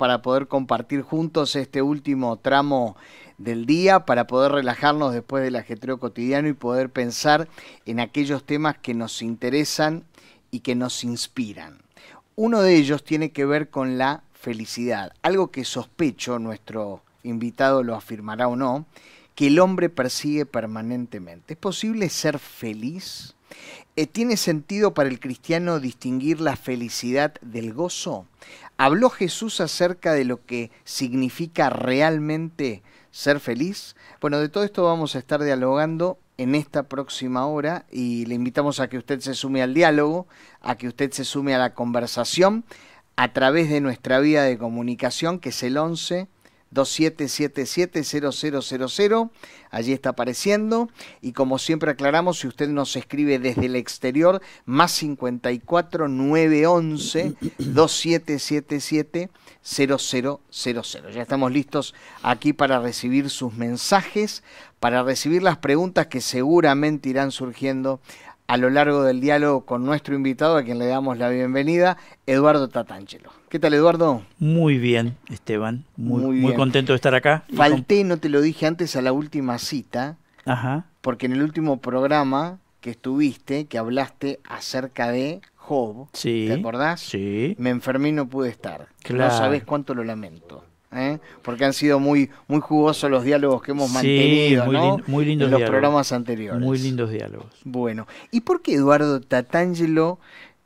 para poder compartir juntos este último tramo del día, para poder relajarnos después del ajetreo cotidiano y poder pensar en aquellos temas que nos interesan y que nos inspiran. Uno de ellos tiene que ver con la felicidad, algo que sospecho, nuestro invitado lo afirmará o no, que el hombre persigue permanentemente. ¿Es posible ser feliz? Eh, ¿Tiene sentido para el cristiano distinguir la felicidad del gozo? ¿Habló Jesús acerca de lo que significa realmente ser feliz? Bueno, de todo esto vamos a estar dialogando en esta próxima hora y le invitamos a que usted se sume al diálogo, a que usted se sume a la conversación a través de nuestra vía de comunicación que es el 11 2777-0000. Allí está apareciendo. Y como siempre aclaramos, si usted nos escribe desde el exterior, más 54 911 2777 0000. Ya estamos listos aquí para recibir sus mensajes, para recibir las preguntas que seguramente irán surgiendo a lo largo del diálogo con nuestro invitado, a quien le damos la bienvenida, Eduardo Tatánchelo. ¿Qué tal, Eduardo? Muy bien, Esteban. Muy, contento de estar acá. Falté, no te lo dije antes, a la última cita, porque en el último programa que estuviste, que hablaste acerca de Job, ¿te acordás? Sí. Me enfermé y no pude estar. Claro. No sabés cuánto lo lamento. ¿eh? porque han sido muy, muy jugosos los diálogos que hemos mantenido en los programas anteriores. Muy lindos diálogos. Bueno, ¿y por qué Eduardo Tatangelo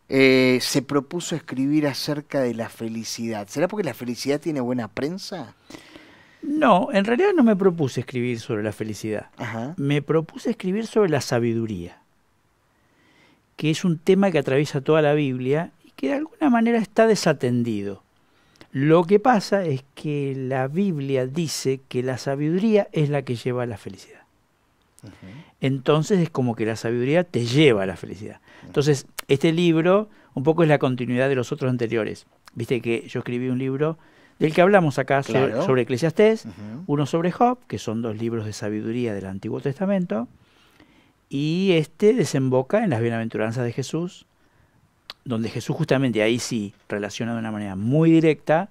eh, se propuso escribir acerca de la felicidad? ¿Será porque la felicidad tiene buena prensa? No, en realidad no me propuse escribir sobre la felicidad. Me propuse escribir sobre la sabiduría, que es un tema que atraviesa toda la Biblia y que de alguna manera está desatendido. Lo que pasa es que la Biblia dice que la sabiduría es la que lleva a la felicidad. Entonces es como que la sabiduría te lleva a la felicidad. Entonces, este libro un poco es la continuidad de los otros anteriores. Viste que yo escribí un libro del que hablamos acá sobre, Eclesiastes, Eclesiastés, uno sobre Job, que son dos libros de sabiduría del Antiguo Testamento, y este desemboca en las bienaventuranzas de Jesús, donde Jesús justamente ahí sí relaciona de una manera muy directa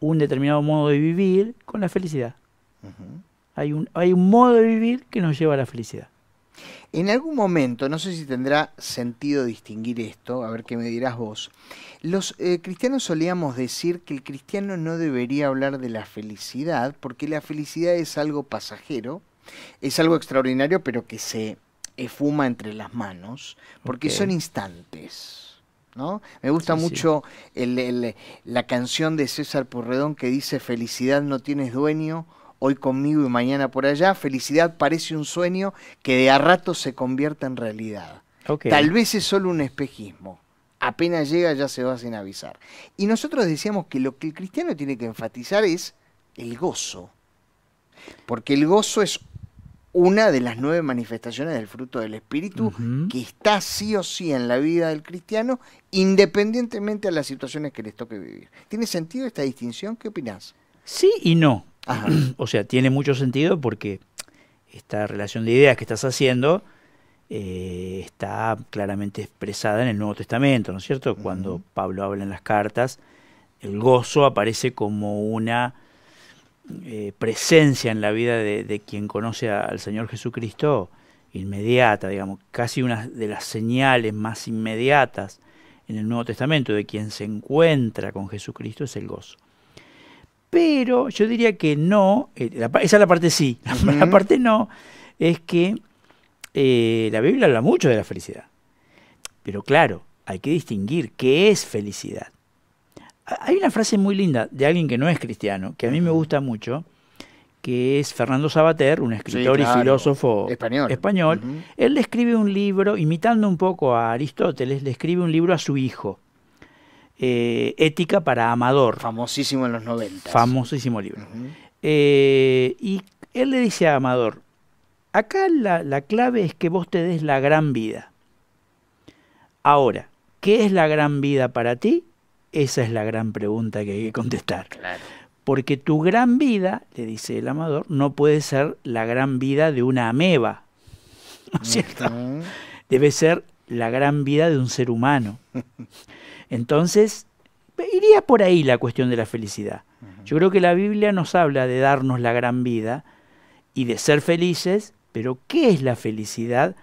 un determinado modo de vivir con la felicidad. hay, un, hay un modo de vivir que nos lleva a la felicidad. En algún momento, no sé si tendrá sentido distinguir esto, a ver qué me dirás vos, los eh, cristianos solíamos decir que el cristiano no debería hablar de la felicidad, porque la felicidad es algo pasajero, es algo extraordinario, pero que se efuma eh, entre las manos, porque son instantes. Me gusta mucho la canción de César Porredón que dice Felicidad no tienes dueño, hoy conmigo y mañana por allá. Felicidad parece un sueño que de a rato se convierta en realidad. Tal vez es solo un espejismo. Apenas llega ya se va sin avisar. Y nosotros decíamos que lo que el cristiano tiene que enfatizar es el gozo. Porque el gozo es una de las nueve manifestaciones del fruto del Espíritu que está sí o sí en la vida del cristiano, independientemente de las situaciones que les toque vivir. ¿Tiene sentido esta distinción? ¿Qué opinas Sí y no. O sea, tiene mucho sentido porque esta relación de ideas que estás haciendo eh, está claramente expresada en el Nuevo Testamento, ¿no es cierto? Cuando Pablo habla en las cartas, el gozo aparece como una eh, presencia en la vida de, quien conoce al Señor Jesucristo inmediata, digamos, casi una de las señales más inmediatas en el Nuevo Testamento de quien se encuentra con Jesucristo es el gozo. Pero yo diría que no, eh, esa es la parte sí, la, parte no, es que eh, la Biblia habla mucho de la felicidad. Pero claro, hay que distinguir qué es felicidad. Hay una frase muy linda de alguien que no es cristiano, que a mí me gusta mucho, que es Fernando Sabater, un escritor y filósofo español. Él le escribe un libro, imitando un poco a Aristóteles, le escribe un libro a su hijo, eh, Ética para Amador. Famosísimo en los 90. Famosísimo libro. Eh, y él le dice a Amador, acá la clave es que vos te des la gran vida. Ahora, ¿qué es la gran vida para ti? Esa es la gran pregunta que hay que contestar. Porque tu gran vida, le dice el amador, no puede ser la gran vida de una ameba. cierto? Debe ser la gran vida de un ser humano. Entonces, iría por ahí la cuestión de la felicidad. Yo creo que la Biblia nos habla de darnos la gran vida y de ser felices, pero ¿qué es la felicidad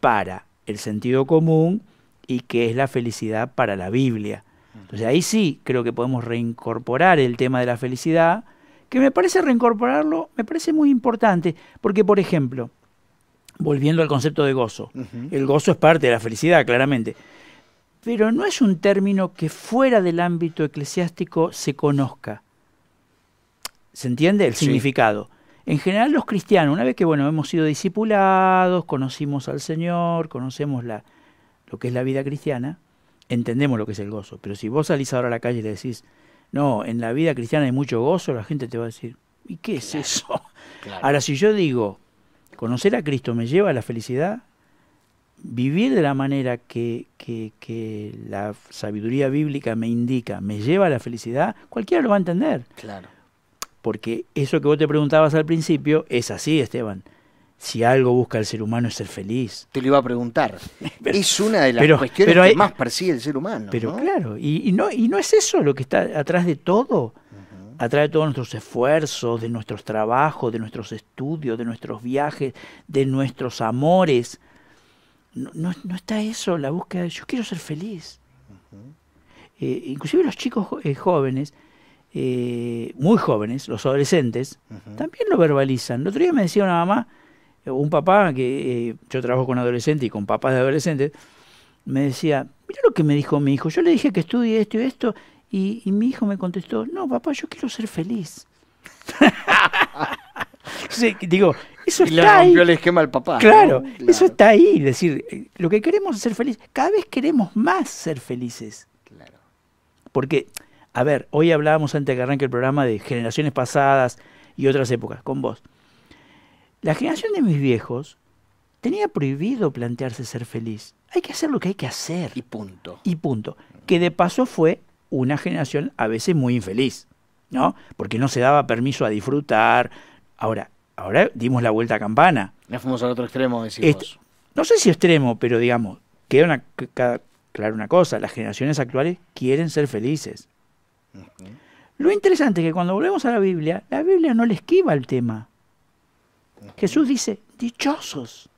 para el sentido común y qué es la felicidad para la Biblia? Entonces ahí sí creo que podemos reincorporar el tema de la felicidad, que me parece reincorporarlo, me parece muy importante, porque por ejemplo, volviendo al concepto de gozo, el gozo es parte de la felicidad, claramente, pero no es un término que fuera del ámbito eclesiástico se conozca. ¿Se entiende el significado? En general los cristianos, una vez que bueno, hemos sido discipulados, conocimos al Señor, conocemos la, lo que es la vida cristiana, entendemos lo que es el gozo. Pero si vos salís ahora a la calle y le decís, no, en la vida cristiana hay mucho gozo, la gente te va a decir, ¿y qué es eso? Ahora, si yo digo, conocer a Cristo me lleva a la felicidad, vivir de la manera que, que, que, la sabiduría bíblica me indica, me lleva a la felicidad, cualquiera lo va a entender. Claro. Porque eso que vos te preguntabas al principio es así, Esteban si algo busca el ser humano es ser feliz. Te lo iba a preguntar. es una de las cuestiones que más persigue el ser humano. Pero claro, y, no, y no es eso lo que está atrás de todo. Atrás de todos nuestros esfuerzos, de nuestros trabajos, de nuestros estudios, de nuestros viajes, de nuestros amores. No, no, está eso, la búsqueda de yo quiero ser feliz. Eh, inclusive los chicos eh, jóvenes, eh, muy jóvenes, los adolescentes, también lo verbalizan. El otro día me decía una mamá, un papá que eh, yo trabajo con adolescentes y con papás de adolescentes, me decía, mira lo que me dijo mi hijo, yo le dije que estudie esto y esto, y, mi hijo me contestó, no, papá, yo quiero ser feliz. digo, eso y le rompió el esquema al papá. Claro, eso está ahí. decir, lo que queremos es ser felices. Cada vez queremos más ser felices. Claro. Porque, a ver, hoy hablábamos antes de que arranque el programa de generaciones pasadas y otras épocas, con vos. La generación de mis viejos tenía prohibido plantearse ser feliz. Hay que hacer lo que hay que hacer. Y punto. Y punto. Que de paso fue una generación a veces muy infeliz, ¿no? Porque no se daba permiso a disfrutar. Ahora, ahora dimos la vuelta a campana. Ya fuimos al otro extremo, decimos. Este, no sé si extremo, pero digamos, queda una, claro una cosa, las generaciones actuales quieren ser felices. Lo interesante es que cuando volvemos a la Biblia, la Biblia no le esquiva el tema. Jesús dice, dichosos.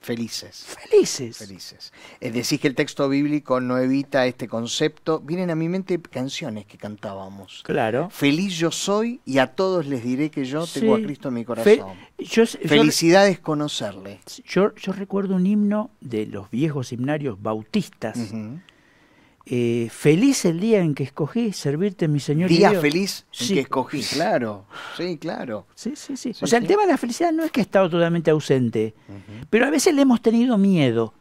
Felices. Felices. Felices. Es decir, que el texto bíblico no evita este concepto. Vienen a mi mente canciones que cantábamos. Claro. Feliz yo soy y a todos les diré que yo tengo a Cristo en mi corazón. yo, Felicidad es conocerle. Yo, recuerdo un himno de los viejos himnarios bautistas. Eh, feliz el día en que escogí servirte, mi Señor. Día feliz en que escogí, claro. Sí, claro. Sí, sí, sí. o sea, el tema de la felicidad no es que ha estado totalmente ausente, pero a veces le hemos tenido miedo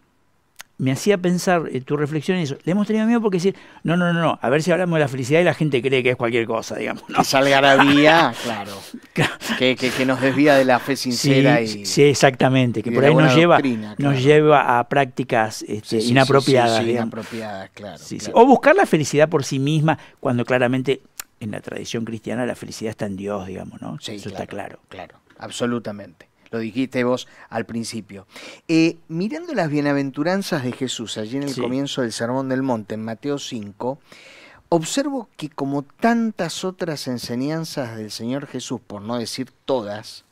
me hacía pensar eh, tu reflexión en eso. Le hemos tenido miedo porque decir, no, no, no, no, a ver si hablamos de la felicidad y la gente cree que es cualquier cosa, digamos. ¿no? Que salga la vía, claro. que, que, nos desvía de la fe sincera. Sí, y, sí exactamente, que por ahí nos lleva, nos lleva a prácticas inapropiadas. O buscar la felicidad por sí misma cuando claramente en la tradición cristiana la felicidad está en Dios, digamos, ¿no? eso está claro. Claro, absolutamente lo dijiste vos al principio. Eh, mirando las bienaventuranzas de Jesús, allí en el comienzo del Sermón del Monte, en Mateo 5, observo que como tantas otras enseñanzas del Señor Jesús, por no decir todas,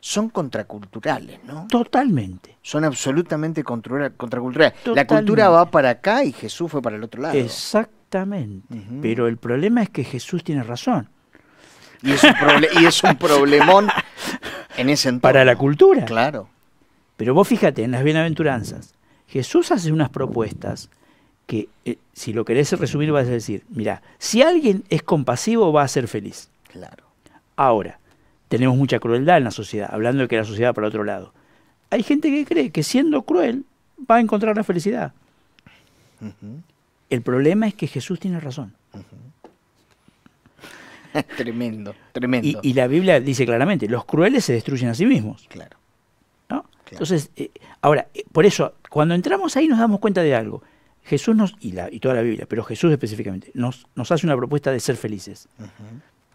son contraculturales, ¿no? Totalmente. Son absolutamente contraculturales. La cultura va para acá y Jesús fue para el otro lado. Exactamente. Pero el problema es que Jesús tiene razón. y es un problemón para la cultura. Claro. Pero vos fíjate, en las bienaventuranzas, Jesús hace unas propuestas que, eh, si lo querés resumir, vas a decir, mira, si alguien es compasivo va a ser feliz. Claro. Ahora, tenemos mucha crueldad en la sociedad, hablando de que la sociedad para otro lado. Hay gente que cree que siendo cruel va a encontrar la felicidad. El problema es que Jesús tiene razón. tremendo, tremendo. Y, la Biblia dice claramente, los crueles se destruyen a sí mismos. Claro. Entonces, eh, ahora, eh, por eso, cuando entramos ahí nos damos cuenta de algo. Jesús nos, y, la, y toda la Biblia, pero Jesús específicamente, nos, hace una propuesta de ser felices.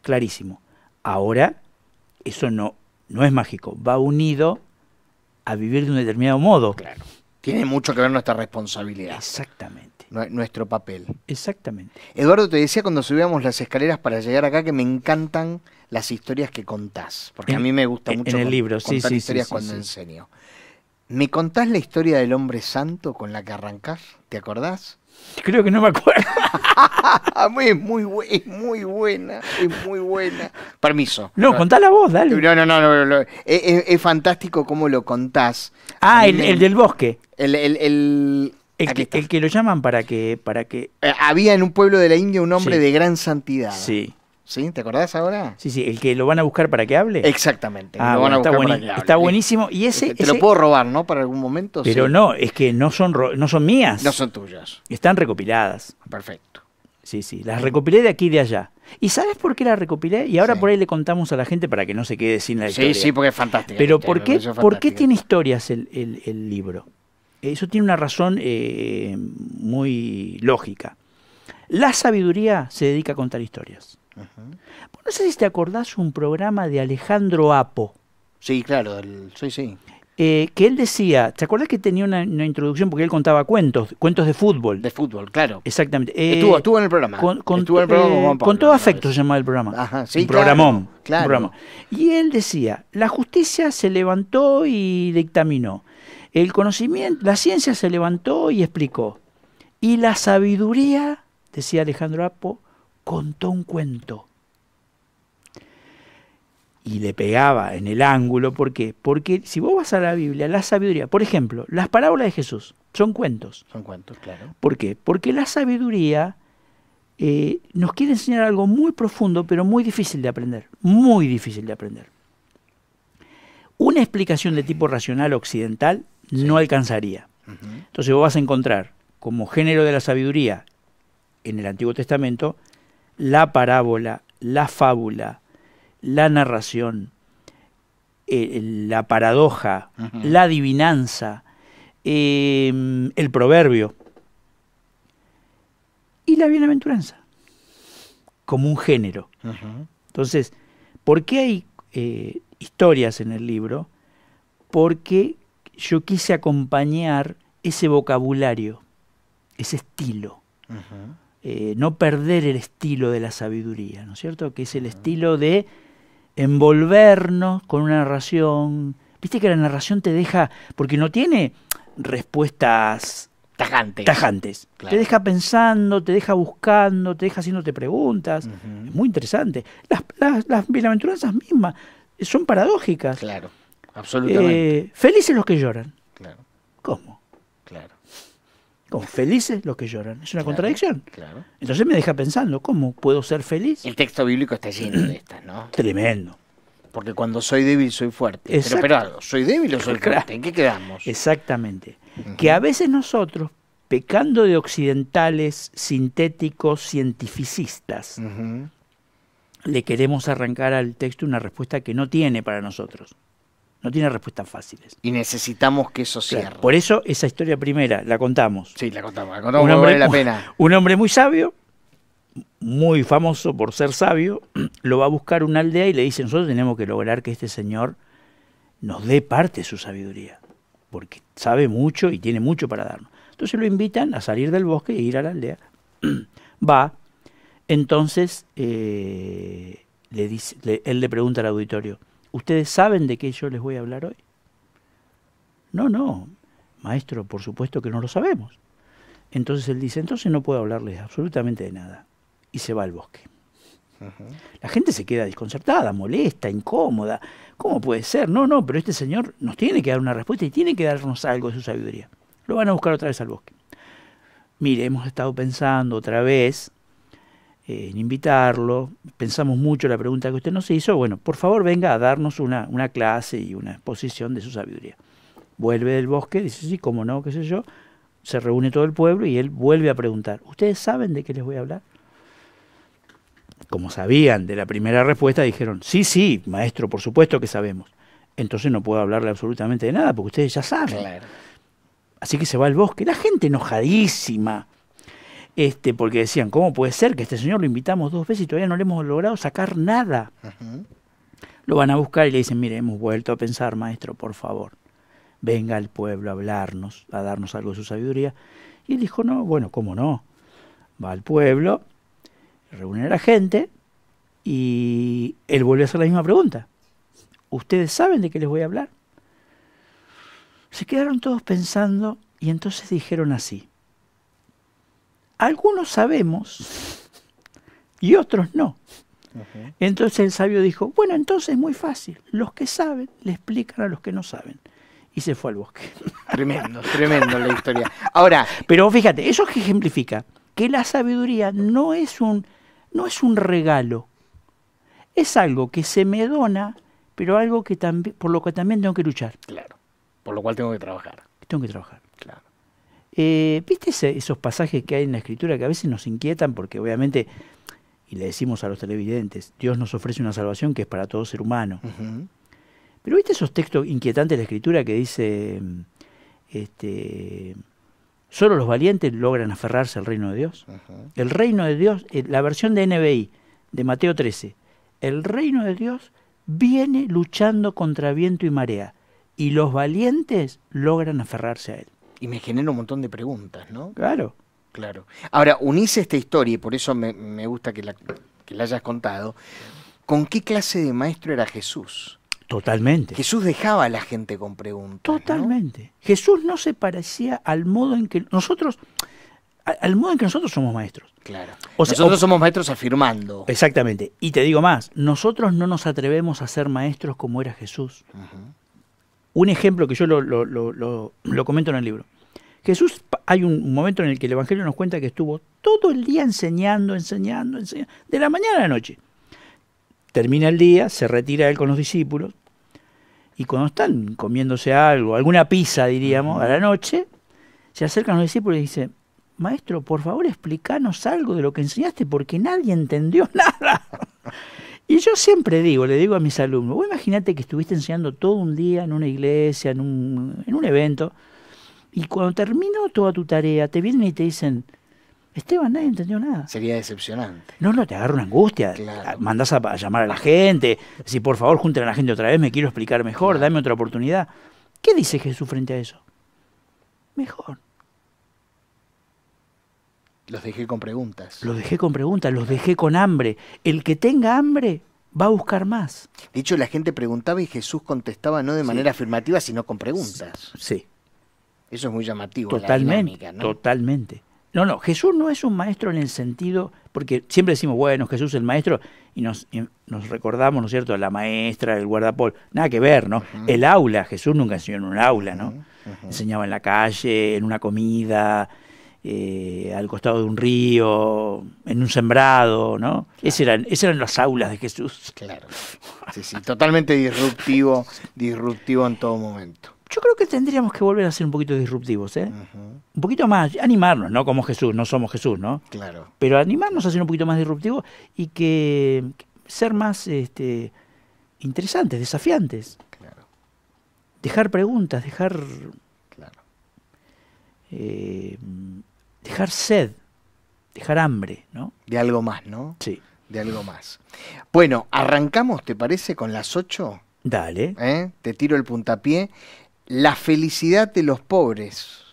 Clarísimo. Ahora, eso no, no es mágico, va unido a vivir de un determinado modo. Claro. Tiene mucho que ver nuestra responsabilidad. Exactamente nuestro papel. Exactamente. Eduardo, te decía cuando subíamos las escaleras para llegar acá que me encantan las historias que contás, porque a mí me gusta mucho contar historias cuando enseño. ¿Me contás la historia del hombre santo con la que arrancás? ¿Te acordás? Creo que no me acuerdo. es, muy, es muy buena, es muy buena. Permiso. No, contá la voz, dale. No, no, no, no, Es, fantástico cómo lo contás. Ah, el, del bosque. el, el que, lo llaman para que, para que. Eh, había en un pueblo de la India un hombre de gran santidad. Sí. ¿Sí? ¿Te acordás ahora? Sí, sí, el que lo van a buscar para que hable. Exactamente. Ah, van está, está, buenísimo. Y ese, este, Te lo puedo robar, ¿no? Para algún momento. Pero no, es que no son, no son mías. No son tuyas. Están recopiladas. Perfecto. Sí, sí, las recopilé de aquí y de allá. ¿Y sabes por qué las recopilé? Y ahora por ahí le contamos a la gente para que no se quede sin la historia. Sí, sí, porque es fantástico Pero ¿por qué, ¿por qué tiene historias el, el libro? Eso tiene una razón eh, muy lógica. La sabiduría se dedica a contar historias. No sé si te acordás un programa de Alejandro Apo. Sí, claro, sí, eh, que él decía, ¿te acordás que tenía una, introducción? Porque él contaba cuentos, cuentos de fútbol. De fútbol, claro. Exactamente. Eh, estuvo, en el programa. Con, todo afecto se llamaba el programa. Ajá, sí, programón, Y él decía, la justicia se levantó y dictaminó. El conocimiento, la ciencia se levantó y explicó. Y la sabiduría, decía Alejandro Apo, contó un cuento. Y le pegaba en el ángulo, ¿por qué? Porque si vos vas a la Biblia, la sabiduría, por ejemplo, las parábolas de Jesús son cuentos. Son cuentos, claro. ¿Por qué? Porque la sabiduría eh, nos quiere enseñar algo muy profundo, pero muy difícil de aprender, muy difícil de aprender. Una explicación de tipo racional occidental no alcanzaría. Entonces vos vas a encontrar como género de la sabiduría en el Antiguo Testamento la parábola, la fábula, la narración, eh, la paradoja, la adivinanza, em, el proverbio y la bienaventuranza como un género. Entonces, ¿por qué hay eh, historias en el libro? Porque yo quise acompañar ese vocabulario, ese estilo. Eh, no perder el estilo de la sabiduría, ¿no es cierto? Que es el estilo de envolvernos con una narración. Viste que la narración te deja, porque no tiene respuestas tajantes. tajantes. Te deja pensando, te deja buscando, te deja haciéndote preguntas. Es muy interesante. Las, las, las bienaventuranzas mismas son paradójicas. Claro Absolutamente. Eh, felices los que lloran. Claro. ¿Cómo? Claro. ¿Cómo? Felices los que lloran. Es una contradicción. Claro. Entonces me deja pensando, ¿cómo puedo ser feliz? El texto bíblico está lleno de estas, ¿no? Tremendo. Porque cuando soy débil soy fuerte. Exacto. Pero, ¿soy débil o soy ¿En qué quedamos? Exactamente. Que a veces nosotros, pecando de occidentales, sintéticos, cientificistas, le queremos arrancar al texto una respuesta que no tiene para nosotros. No tiene respuestas fáciles. Y necesitamos que eso cierre. por eso esa historia primera la contamos. Sí, la contamos, la contamos un hombre, vale la pena. Un hombre muy sabio, muy famoso por ser sabio, lo va a buscar una aldea y le dice, nosotros tenemos que lograr que este señor nos dé parte de su sabiduría, porque sabe mucho y tiene mucho para darnos. Entonces lo invitan a salir del bosque e ir a la aldea. va, entonces eh, él le pregunta al auditorio, ¿Ustedes saben de qué yo les voy a hablar hoy? No, no, maestro, por supuesto que no lo sabemos. Entonces él dice, entonces no puedo hablarles absolutamente de nada. Y se va al bosque. La gente se queda desconcertada, molesta, incómoda. ¿Cómo puede ser? No, no, pero este señor nos tiene que dar una respuesta y tiene que darnos algo de su sabiduría. Lo van a buscar otra vez al bosque. Mire, hemos estado pensando otra vez eh, en invitarlo. Pensamos mucho la pregunta que usted nos hizo. Bueno, por favor venga a darnos una, una clase y una exposición de su sabiduría. Vuelve del bosque, dice, sí, cómo no, qué sé yo. Se reúne todo el pueblo y él vuelve a preguntar, ¿ustedes saben de qué les voy a hablar? Como sabían de la primera respuesta, dijeron, sí, sí, maestro, por supuesto que sabemos. Entonces no puedo hablarle absolutamente de nada, porque ustedes ya saben. Así que se va al bosque, la gente enojadísima este, porque decían, ¿cómo puede ser que este señor lo invitamos dos veces y todavía no le hemos logrado sacar nada? Lo van a buscar y le dicen, mire, hemos vuelto a pensar, maestro, por favor, venga al pueblo a hablarnos, a darnos algo de su sabiduría. Y él dijo, no, bueno, ¿cómo no? Va al pueblo, reúne a la gente y él vuelve a hacer la misma pregunta. ¿Ustedes saben de qué les voy a hablar? Se quedaron todos pensando y entonces dijeron así, algunos sabemos y otros no. Entonces el sabio dijo, bueno, entonces es muy fácil. Los que saben le explican a los que no saben. Y se fue al bosque. Tremendo, tremendo la historia. Ahora, pero fíjate, eso que ejemplifica que la sabiduría no es un, no es un regalo. Es algo que se me dona, pero algo que por lo que también tengo que luchar. Claro. Por lo cual tengo que trabajar. Tengo que trabajar. Claro. Eh, ¿Viste esos pasajes que hay en la escritura que a veces nos inquietan porque obviamente, y le decimos a los televidentes, Dios nos ofrece una salvación que es para todo ser humano? Pero viste esos textos inquietantes de la escritura que dice, este, solo los valientes logran aferrarse al reino de Dios. El reino de Dios, eh, la versión de NBI de Mateo 13, el reino de Dios viene luchando contra viento y marea y los valientes logran aferrarse a él y me genera un montón de preguntas, ¿no? Claro. Claro. Ahora, unís esta historia, y por eso me, gusta que la, hayas contado, ¿con qué clase de maestro era Jesús? Totalmente. Jesús dejaba a la gente con preguntas. Totalmente. Jesús no se parecía al modo en que nosotros, al modo en que nosotros somos maestros. Claro. O nosotros somos maestros afirmando. Exactamente. Y te digo más, nosotros no nos atrevemos a ser maestros como era Jesús. Un ejemplo que yo lo comento en el libro. Jesús, hay un momento en el que el Evangelio nos cuenta que estuvo todo el día enseñando, enseñando, enseñando, de la mañana a la noche. Termina el día, se retira él con los discípulos, y cuando están comiéndose algo, alguna pizza, diríamos, a la noche, se acercan los discípulos y dice, Maestro, por favor explícanos algo de lo que enseñaste, porque nadie entendió nada. Y yo siempre digo, le digo a mis alumnos, vos que estuviste enseñando todo un día en una iglesia, en un, en un evento, y cuando terminó toda tu tarea, te vienen y te dicen, Esteban, nadie entendió nada. Sería decepcionante. No, no, te agarra una angustia. Ah, mandás a, llamar a la gente, si por favor junten a la gente otra vez, me quiero explicar mejor, dame otra oportunidad. ¿Qué dice Jesús frente a eso? Mejor. Los dejé con preguntas. Los dejé con preguntas, los dejé con hambre. El que tenga hambre va a buscar más. De hecho, la gente preguntaba y Jesús contestaba no de manera afirmativa, sino con preguntas. Sí. Eso es muy llamativo. Totalmente, ¿no? totalmente. No, no, Jesús no es un maestro en el sentido, porque siempre decimos, bueno, Jesús es el maestro, y nos, nos recordamos, ¿no es cierto?, la maestra, el guardapol, nada que ver, ¿no? El aula, Jesús nunca enseñó en un aula, ¿no? Enseñaba en la calle, en una comida, eh, al costado de un río, en un sembrado, ¿no? eran, esas eran las aulas de Jesús. Claro. Sí, sí, totalmente disruptivo, disruptivo en todo momento. Yo creo que tendríamos que volver a ser un poquito disruptivos, ¿eh? Un poquito más, animarnos, no como Jesús, no somos Jesús, ¿no? Claro. Pero animarnos a ser un poquito más disruptivos y que ser más este, interesantes, desafiantes. Claro. Dejar preguntas, dejar. Claro. Eh, dejar sed, dejar hambre, ¿no? De algo más, ¿no? Sí. De algo más. Bueno, arrancamos, ¿te parece? Con las ocho Dale. ¿Eh? Te tiro el puntapié la felicidad de los pobres.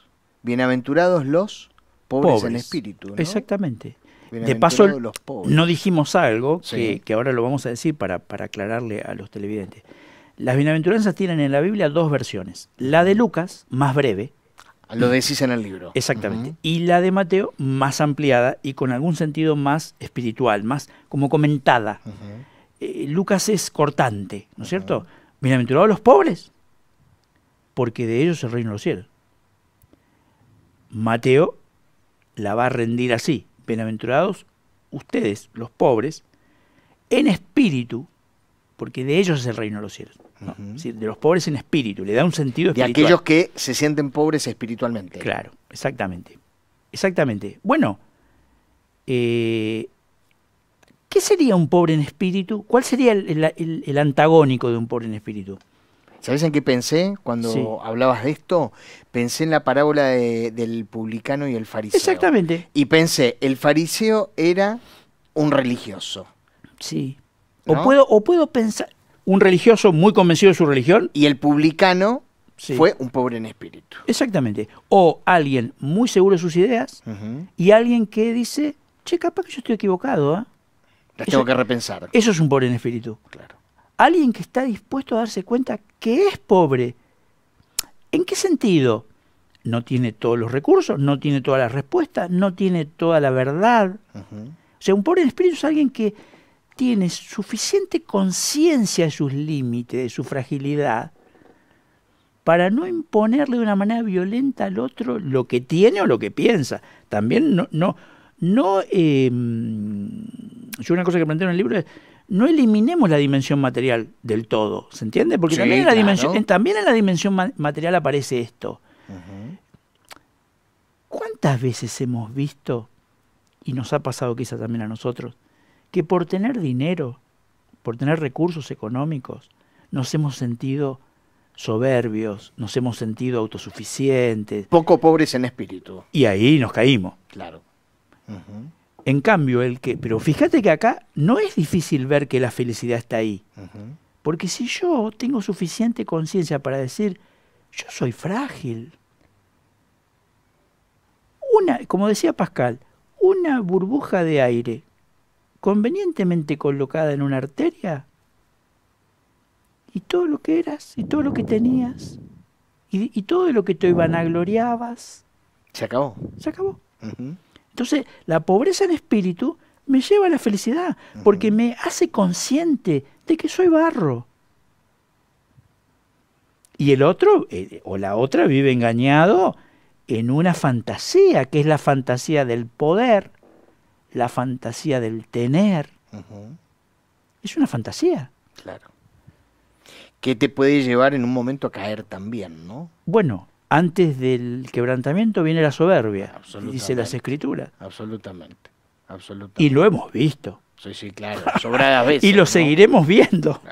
Bienaventurados los pobres, en espíritu. Exactamente. De paso, no dijimos algo que, ahora lo vamos a decir para, para aclararle a los televidentes. Las bienaventuranzas tienen en la Biblia dos versiones. La de Lucas, más breve. Ah, lo decís en el libro. Exactamente. Y la de Mateo, más ampliada y con algún sentido más espiritual, más como comentada. Eh, Lucas es cortante, ¿no es cierto? Bienaventurados los pobres, porque de ellos es el reino de los cielos. Mateo la va a rendir así. Bienaventurados ustedes, los pobres, en espíritu, porque de ellos es el reino de los cielos. de los pobres en espíritu, le da un sentido espiritual. De aquellos que se sienten pobres espiritualmente. Claro, exactamente. Exactamente. Bueno, eh, ¿qué sería un pobre en espíritu? ¿Cuál sería el, antagónico de un pobre en espíritu? ¿Sabes en qué pensé cuando hablabas de esto? Pensé en la parábola del publicano y el fariseo. Exactamente. Y pensé, el fariseo era un religioso. Sí. O, puedo, o puedo pensar, un religioso muy convencido de su religión. Y el publicano fue un pobre en espíritu. Exactamente. O alguien muy seguro de sus ideas y alguien que dice, che, capaz que yo estoy equivocado. ah. Las tengo que repensar. Eso es un pobre en espíritu. Claro alguien que está dispuesto a darse cuenta que es pobre. ¿En qué sentido? No tiene todos los recursos, no tiene todas las respuestas, no tiene toda la verdad. O sea, un pobre en espíritu es alguien que tiene suficiente conciencia de sus límites, de su fragilidad, para no imponerle de una manera violenta al otro lo que tiene o lo que piensa. También no, no, no eh, yo una cosa que planteo en el libro es no eliminemos la dimensión material del todo. ¿Se entiende? Porque también, en la dimensión, en la dimensión material aparece esto. ¿Cuántas veces hemos visto, y nos ha pasado quizá también a nosotros, que por tener dinero, por tener recursos económicos, nos hemos sentido soberbios, nos hemos sentido autosuficientes. Poco pobres en espíritu. Y ahí nos caímos. Claro. En cambio, el que. Pero fíjate que acá no es difícil ver que la felicidad está ahí. Porque si yo tengo suficiente conciencia para decir, yo soy frágil. Una, como decía Pascal, una burbuja de aire convenientemente colocada en una arteria y todo lo que eras y todo lo que tenías y, todo lo que te vanagloriabas se acabó se acabó entonces, la pobreza en espíritu me lleva a la felicidad, porque me hace consciente de que soy barro. Y el otro, eh, o la otra, vive engañado en una fantasía, que es la fantasía del poder, la fantasía del tener. Es una fantasía. Claro. Que te puede llevar en un momento a caer también, ¿no? Bueno, antes del quebrantamiento viene la soberbia, dice las escrituras. Absolutamente, absolutamente. Y lo hemos visto. Sí, sí, claro, sobradas veces. y lo seguiremos viendo.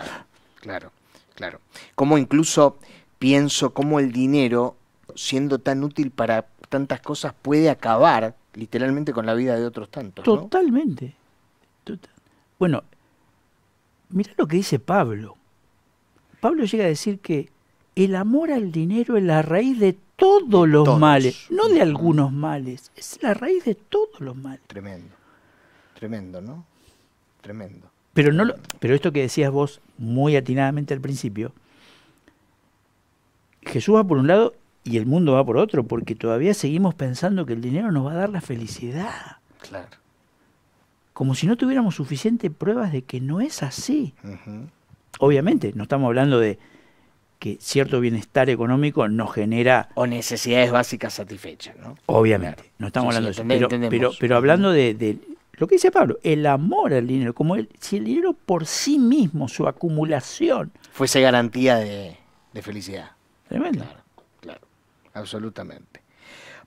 Claro, claro, Como incluso pienso cómo el dinero, siendo tan útil para tantas cosas, puede acabar literalmente con la vida de otros tantos. Totalmente. Bueno, mira lo que dice Pablo. Pablo llega a decir que el amor al dinero es la raíz de todos los males, no de mm. algunos males, es la raíz de todos los males. Tremendo, tremendo, ¿no? Tremendo. Pero, no lo, pero esto que decías vos muy atinadamente al principio, Jesús va por un lado y el mundo va por otro, porque todavía seguimos pensando que el dinero nos va a dar la felicidad. Claro. Como si no tuviéramos suficientes pruebas de que no es así. Obviamente, no estamos hablando de que cierto bienestar económico nos genera... O necesidades básicas satisfechas, ¿no? Obviamente, no estamos hablando de eso. Pero, pero, hablando de, lo que dice Pablo, el amor al dinero, como el, si el dinero por sí mismo, su acumulación... Fuese garantía de, felicidad. Tremendo. Claro, claro, absolutamente.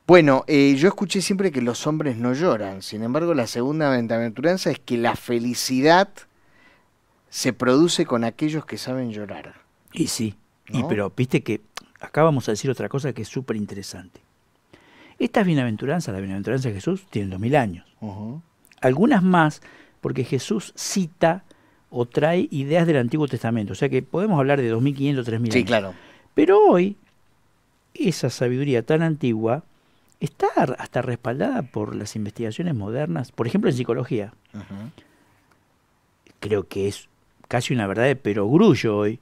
Bueno, eh, yo escuché siempre que los hombres no lloran, sin embargo la segunda aventuranza es que la felicidad se produce con aquellos que saben llorar. Y sí. Y pero viste que acá vamos a decir otra cosa que es súper interesante. Estas bienaventuranzas, la bienaventuranza de Jesús, tienen dos mil años. Algunas más, porque Jesús cita o trae ideas del Antiguo Testamento. O sea que podemos hablar de 2.500, 3.000 sí, años. claro. Pero hoy, esa sabiduría tan antigua está hasta respaldada por las investigaciones modernas, por ejemplo en psicología. Creo que es casi una verdad de perogrullo hoy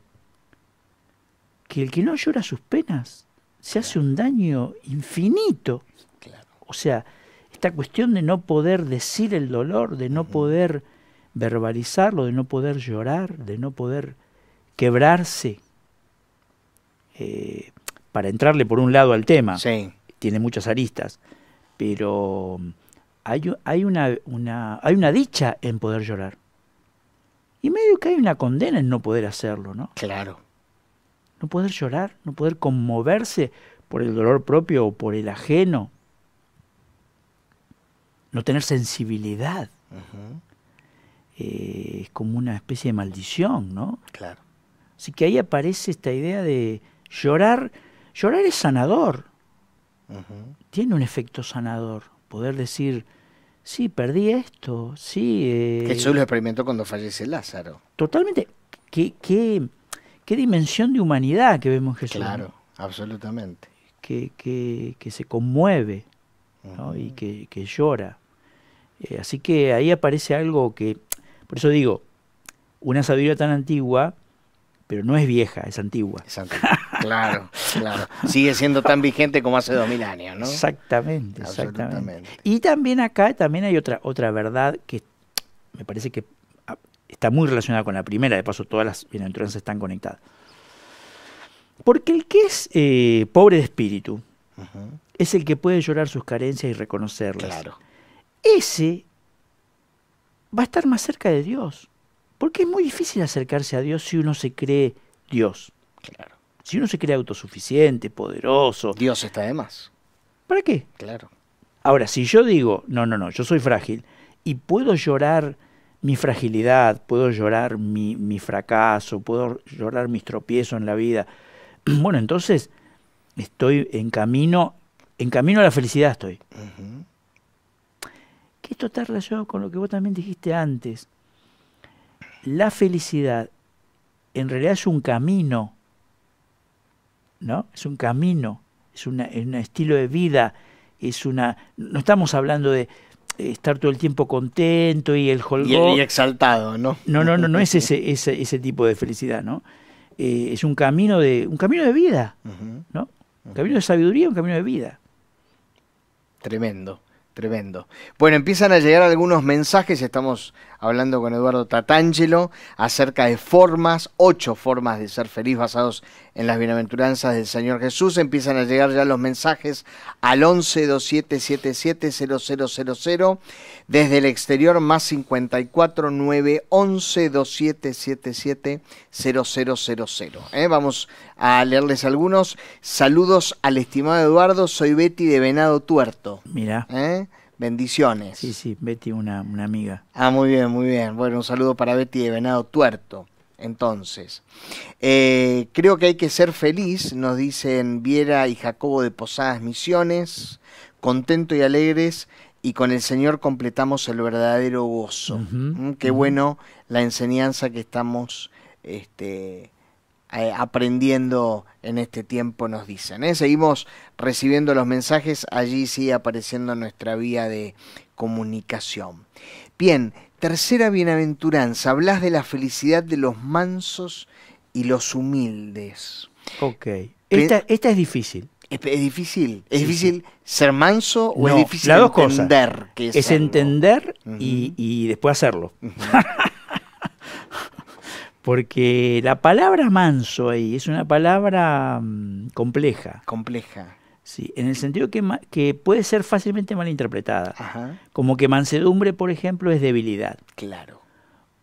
que el que no llora sus penas se hace un daño infinito. O sea, esta cuestión de no poder decir el dolor, de no poder verbalizarlo, de no poder llorar, de no poder quebrarse, eh, para entrarle por un lado al tema, tiene muchas aristas, pero hay, hay, una, una, hay una dicha en poder llorar. Y medio que hay una condena en no poder hacerlo, ¿no? Claro no poder llorar, no poder conmoverse por el dolor propio o por el ajeno, no tener sensibilidad. Eh, es como una especie de maldición, ¿no? Claro. Así que ahí aparece esta idea de llorar. Llorar es sanador. Tiene un efecto sanador. Poder decir, sí, perdí esto, sí. Eh". eso lo experimentó cuando fallece Lázaro. Totalmente. qué, qué dimensión de humanidad que vemos Jesús. Claro, absolutamente. Que, se conmueve y que, llora. Eh, así que ahí aparece algo que, por eso digo, una sabiduría tan antigua, pero no es vieja, es antigua. Es claro, claro. Sigue siendo tan vigente como hace dos mil años, ¿no? Exactamente, exactamente. Y también acá también hay otra, otra verdad que me parece que está muy relacionada con la primera, de paso todas las bienaventuranzas están conectadas. Porque el que es eh, pobre de espíritu es el que puede llorar sus carencias y reconocerlas. Claro. Ese va a estar más cerca de Dios. Porque es muy difícil acercarse a Dios si uno se cree Dios. Claro. Si uno se cree autosuficiente, poderoso. Dios está de más. ¿Para qué? Claro. Ahora, si yo digo, no, no, no, yo soy frágil y puedo llorar mi fragilidad, puedo llorar mi, mi fracaso, puedo llorar mis tropiezos en la vida. Bueno, entonces estoy en camino, en camino a la felicidad estoy. esto está relacionado con lo que vos también dijiste antes. La felicidad en realidad es un camino, ¿no? Es un camino, es, es un estilo de vida, es una. No estamos hablando de estar todo el tiempo contento y el holgó. Y, exaltado, ¿no? No, no, no, no es ese, ese, tipo de felicidad, ¿no? Eh, es un camino de, un camino de vida, ¿no? Un camino de sabiduría, un camino de vida. Tremendo. Tremendo. Bueno, empiezan a llegar algunos mensajes, estamos hablando con Eduardo Tatangelo acerca de formas, ocho formas de ser feliz basados en las bienaventuranzas del Señor Jesús. Empiezan a llegar ya los mensajes al 11 2777 0000 desde el exterior más 54 9 11 2777 0000. ¿Eh? Vamos a leerles algunos. Saludos al estimado Eduardo, soy Betty de Venado Tuerto. Mira. ¿Eh? Bendiciones. Sí, sí, Betty, una, amiga. Ah, muy bien, muy bien. Bueno, un saludo para Betty de Venado Tuerto. Entonces, eh, creo que hay que ser feliz, nos dicen Viera y Jacobo de Posadas Misiones, contento y alegres, y con el Señor completamos el verdadero gozo. Mm, qué bueno la enseñanza que estamos este, eh, aprendiendo en este tiempo, nos dicen. ¿eh? Seguimos recibiendo los mensajes, allí sigue apareciendo nuestra vía de comunicación. Bien, tercera bienaventuranza, hablas de la felicidad de los mansos y los humildes. Ok, esta, es difícil. Es, difícil, es difícil ser manso o es difícil entender. Que es, entender y, después hacerlo. Porque la palabra manso ahí es una palabra mm, compleja. Compleja. Sí, en el sentido que, que puede ser fácilmente malinterpretada. Ajá. Como que mansedumbre, por ejemplo, es debilidad. Claro.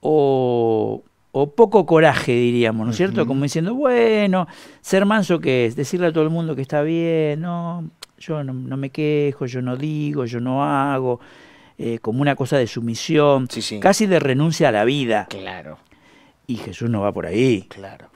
O, poco coraje, diríamos, ¿no es cierto? Como diciendo, bueno, ser manso que es, decirle a todo el mundo que está bien, no, yo no, me quejo, yo no digo, yo no hago, eh, como una cosa de sumisión, casi de renuncia a la vida. Claro. Y Jesús no va por ahí. Claro.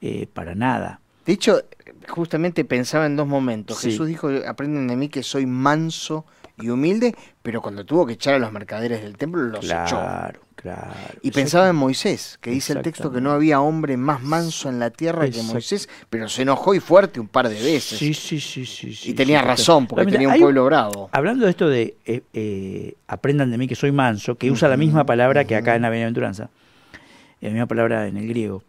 Eh, para nada. De hecho, justamente pensaba en dos momentos. Jesús dijo, aprenden de mí que soy manso y humilde, pero cuando tuvo que echar a los mercaderes del templo, los echó. Claro, claro. Y pensaba en Moisés, que dice el texto que no había hombre más manso en la tierra que Moisés, pero se enojó y fuerte un par de veces. Sí, sí, sí. sí, y tenía razón, porque tenía un pueblo bravo. Hablando de esto de eh, eh, aprendan de mí que soy manso, que usa la misma palabra que acá en la Bienaventuranza, la misma palabra en el griego.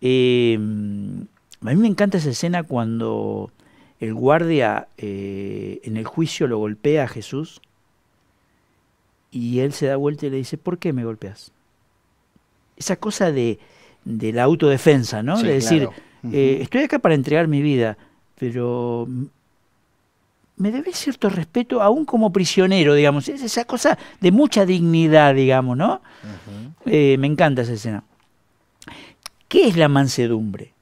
Em, a mí me encanta esa escena cuando el guardia eh, en el juicio lo golpea a Jesús y él se da vuelta y le dice, ¿por qué me golpeas? Esa cosa de, de la autodefensa, ¿no? de decir, eh, estoy acá para entregar mi vida, pero me debes cierto respeto aún como prisionero, digamos, es esa cosa de mucha dignidad, digamos, ¿no? Eh, me encanta esa escena. ¿Qué es la mansedumbre?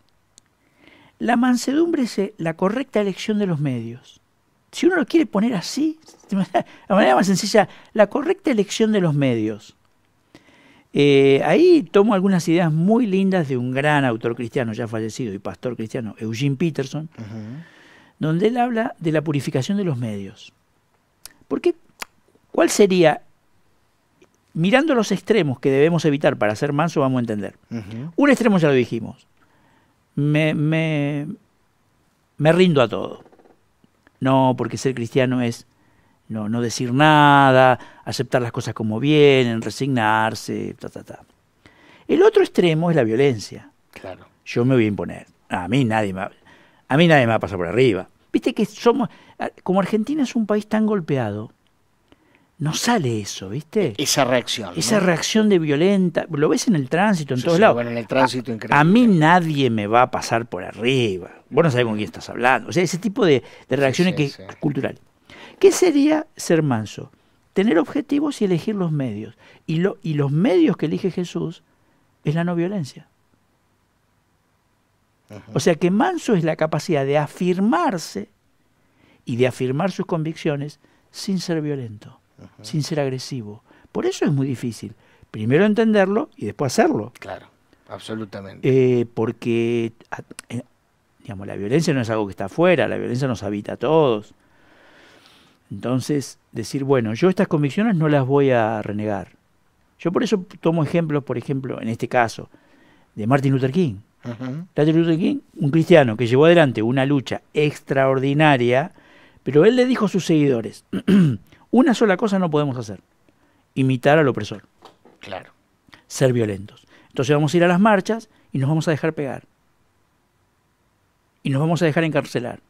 La mansedumbre es eh, la correcta elección de los medios. Si uno lo quiere poner así, de manera, más sencilla, la correcta elección de los medios. Eh, ahí tomo algunas ideas muy lindas de un gran autor cristiano ya fallecido y pastor cristiano, Eugene Peterson donde él habla de la purificación de los medios. ¿Por qué? ¿Cuál sería, mirando los extremos que debemos evitar para ser manso, vamos a entender? Un extremo ya lo dijimos. Me, me, rindo a todo. No, porque ser cristiano es no, no decir nada, aceptar las cosas como vienen, resignarse, ta, ta, ta. El otro extremo es la violencia. Claro. Yo me voy a imponer. A mí nadie me a mí nadie me va a pasar por arriba. Viste que somos, como Argentina es un país tan golpeado, no sale eso, ¿viste? E-, esa reacción. Esa reacción de violenta. Lo ves en el tránsito, en todos lados. Bueno, en el tránsito, a, increíble. A mí nadie me va a pasar por arriba. Vos no sabés con quién estás hablando. O sea, ese tipo de, reacciones cultural. ¿Qué sería ser manso? Tener objetivos y elegir los medios. Y, y los medios que elige Jesús es la no violencia. O sea que manso es la capacidad de afirmarse y de afirmar sus convicciones sin ser violento, sin ser agresivo. Por eso es muy difícil. Primero entenderlo y después hacerlo. Claro, absolutamente. Eh, porque eh, digamos, la violencia no es algo que está afuera, la violencia nos habita a todos. Entonces, decir, bueno, yo estas convicciones no las voy a renegar. Yo por eso tomo ejemplos, por ejemplo, en este caso, de Martin Luther King un cristiano que llevó adelante una lucha extraordinaria, pero él le dijo a sus seguidores, una sola cosa no podemos hacer, imitar al opresor. Claro. Ser violentos. Entonces vamos a ir a las marchas y nos vamos a dejar pegar. Y nos vamos a dejar encarcelar.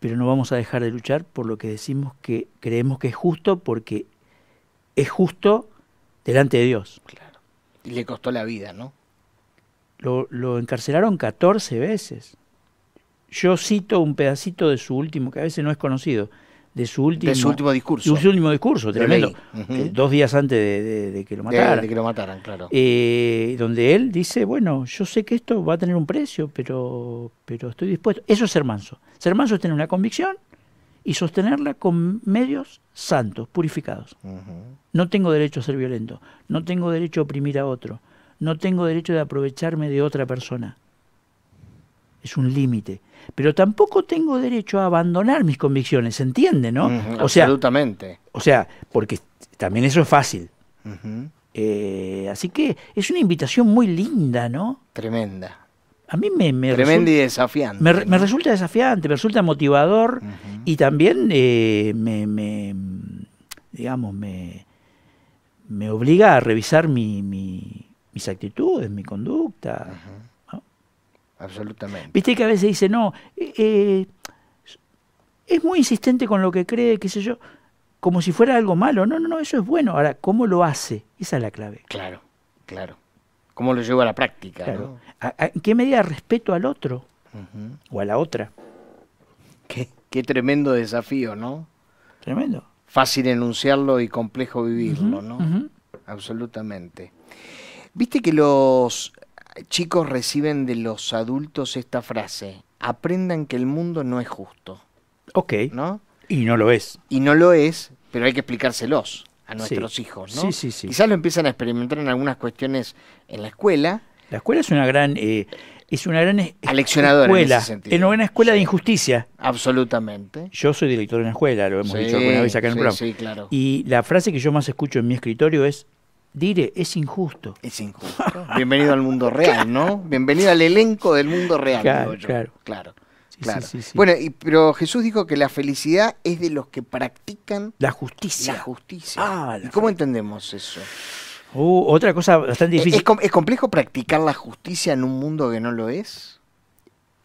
Pero no vamos a dejar de luchar por lo que decimos que creemos que es justo porque es justo delante de Dios. Claro. Y le costó la vida, ¿no? lo, encarcelaron 14 veces. Yo cito un pedacito de su último, que a veces no es conocido, de su último, último discurso. su último discurso, tremendo. dos días antes de, que lo mataran. De, que lo mataran, claro. Eh, donde él dice, bueno, yo sé que esto va a tener un precio, pero, pero estoy dispuesto. Eso es ser manso. Ser manso es tener una convicción y sostenerla con medios santos, purificados. No tengo derecho a ser violento, no tengo derecho a oprimir a otro, no tengo derecho de aprovecharme de otra persona. Es un límite. Pero tampoco tengo derecho a abandonar mis convicciones, ¿se entiende, no? o absolutamente. O sea, porque también eso es fácil. Eh, así que es una invitación muy linda, ¿no? Tremenda. A mí me, Tremenda y desafiante. Me, resulta desafiante, me resulta motivador y también eh, me, digamos, me, me obliga a revisar mi mis actitudes, mi conducta. Absolutamente. Viste que a veces dice, no, eh, eh, es muy insistente con lo que cree, qué sé yo, como si fuera algo malo. No, no, no, eso es bueno. Ahora, ¿cómo lo hace? Esa es la clave. Claro, claro. ¿Cómo lo llevo a la práctica? en qué medida respeto al otro o a la otra? Qué, tremendo desafío, ¿no? Tremendo. Fácil enunciarlo y complejo vivirlo, ¿no? Absolutamente. Viste que los chicos reciben de los adultos esta frase, aprendan que el mundo no es justo. Ok. ¿No? Y no lo es. Y no lo es, pero hay que explicárselos a nuestros hijos, ¿no? Sí, sí, sí. Quizás lo empiezan a experimentar en algunas cuestiones en la escuela. La escuela es una gran... Eh, es una gran escuela, en ese sentido. escuela de injusticia. Absolutamente. Yo soy director de una escuela, lo hemos dicho alguna vez acá en el programa. Sí, claro. Y la frase que yo más escucho en mi escritorio es, Dire, es injusto. Es injusto. Bienvenido al mundo real, ¿no? Bienvenido al elenco del mundo real. Claro, claro. claro. bueno, pero Jesús dijo que la felicidad es de los que practican la justicia. La justicia. Ah, ¿Y cómo entendemos eso? Uh, otra cosa bastante difícil. ¿Es, complejo practicar la justicia en un mundo que no lo es?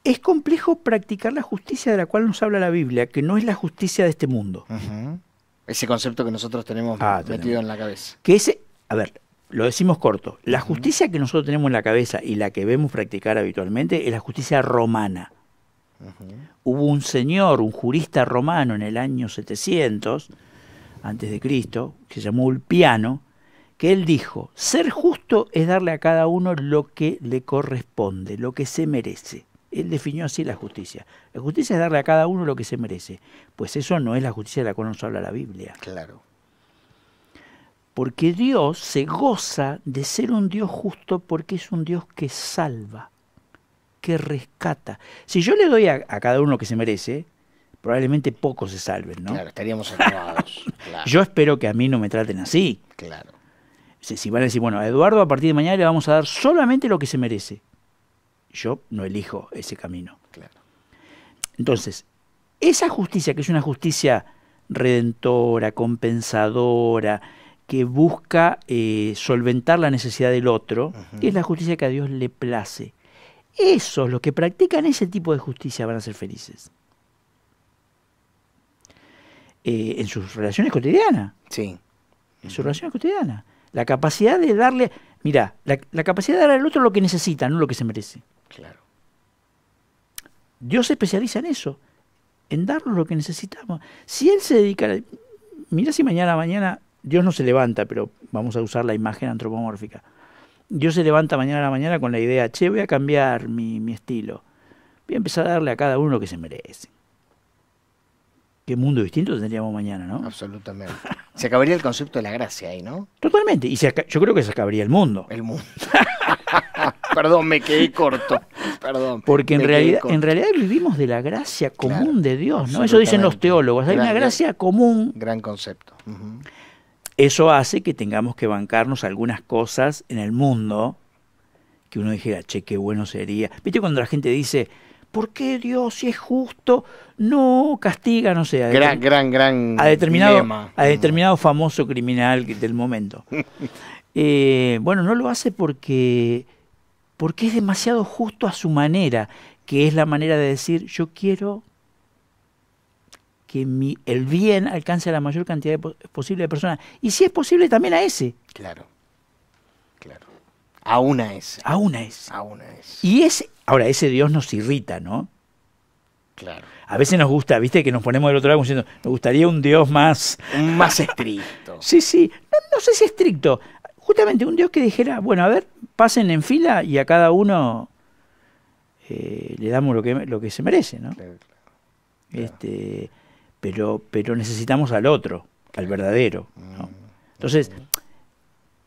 Es complejo practicar la justicia de la cual nos habla la Biblia, que no es la justicia de este mundo. Ese concepto que nosotros ah, tenemos metido en la cabeza. Que ese, a ver, lo decimos corto, la justicia que nosotros tenemos en la cabeza y la que vemos practicar habitualmente es la justicia romana. Hubo un señor, un jurista romano en el año 700 antes de Cristo, que se llamó Ulpiano, que él dijo, ser justo es darle a cada uno lo que le corresponde, lo que se merece. Él definió así la justicia. La justicia es darle a cada uno lo que se merece. Pues eso no es la justicia de la cual nos habla la Biblia. Claro porque Dios se goza de ser un Dios justo porque es un Dios que salva, que rescata. Si yo le doy a, cada uno lo que se merece, probablemente pocos se salven, ¿no? Claro, estaríamos acabados. Yo espero que a mí no me traten así. Claro. Si, si van a decir, bueno, a Eduardo a partir de mañana le vamos a dar solamente lo que se merece. Yo no elijo ese camino. Claro. Entonces, esa justicia, que es una justicia redentora, compensadora, que busca eh, solventar la necesidad del otro, es la justicia que a Dios le place. Esos, los que practican ese tipo de justicia, van a ser felices. Eh, en sus relaciones cotidianas. Sí. En sus relaciones cotidianas. La capacidad de darle, mira, la, capacidad de dar al otro lo que necesita, no lo que se merece. Claro. Dios se especializa en eso, en darnos lo que necesitamos. Si Él se dedica... mira si mañana, mañana Dios no se levanta, pero vamos a usar la imagen antropomórfica. Dios se levanta mañana a la mañana con la idea, che, voy a cambiar mi, estilo. Voy a empezar a darle a cada uno lo que se merece. Qué mundo distinto tendríamos mañana, ¿no? Absolutamente. Se acabaría el concepto de la gracia ahí, ¿no? Totalmente. Y se, yo creo que se acabaría el mundo. El mundo. Perdón, me quedé corto. Perdón. Porque en realidad, en realidad vivimos de la gracia común de Dios, ¿no? Eso dicen los teólogos. Hay una gracia común. Gran concepto. Eso hace que tengamos que bancarnos algunas cosas en el mundo que uno dijera, che, qué bueno sería. ¿Viste cuando la gente dice, ¿por qué Dios, si es justo, no castiga, no sé, a, gran, gran, gran a determinado, a determinado famoso criminal del momento? Eh, bueno, no lo hace porque, porque es demasiado justo a su manera, que es la manera de decir, yo quiero que mi, el bien alcance a la mayor cantidad de, posible de personas. Y si es posible, también a ese. Claro, claro. A una es. A una es. A una es. Y ese ahora, ese Dios nos irrita, ¿no? Claro. A veces nos gusta, viste, que nos ponemos del otro lado diciendo, me gustaría un Dios más... Más estricto. sí, sí. No, no sé si estricto. Justamente un Dios que dijera, bueno, a ver, pasen en fila y a cada uno eh, le damos lo que, lo que se merece, ¿no? claro. Este, pero, necesitamos al otro, al verdadero. Mm. Entonces,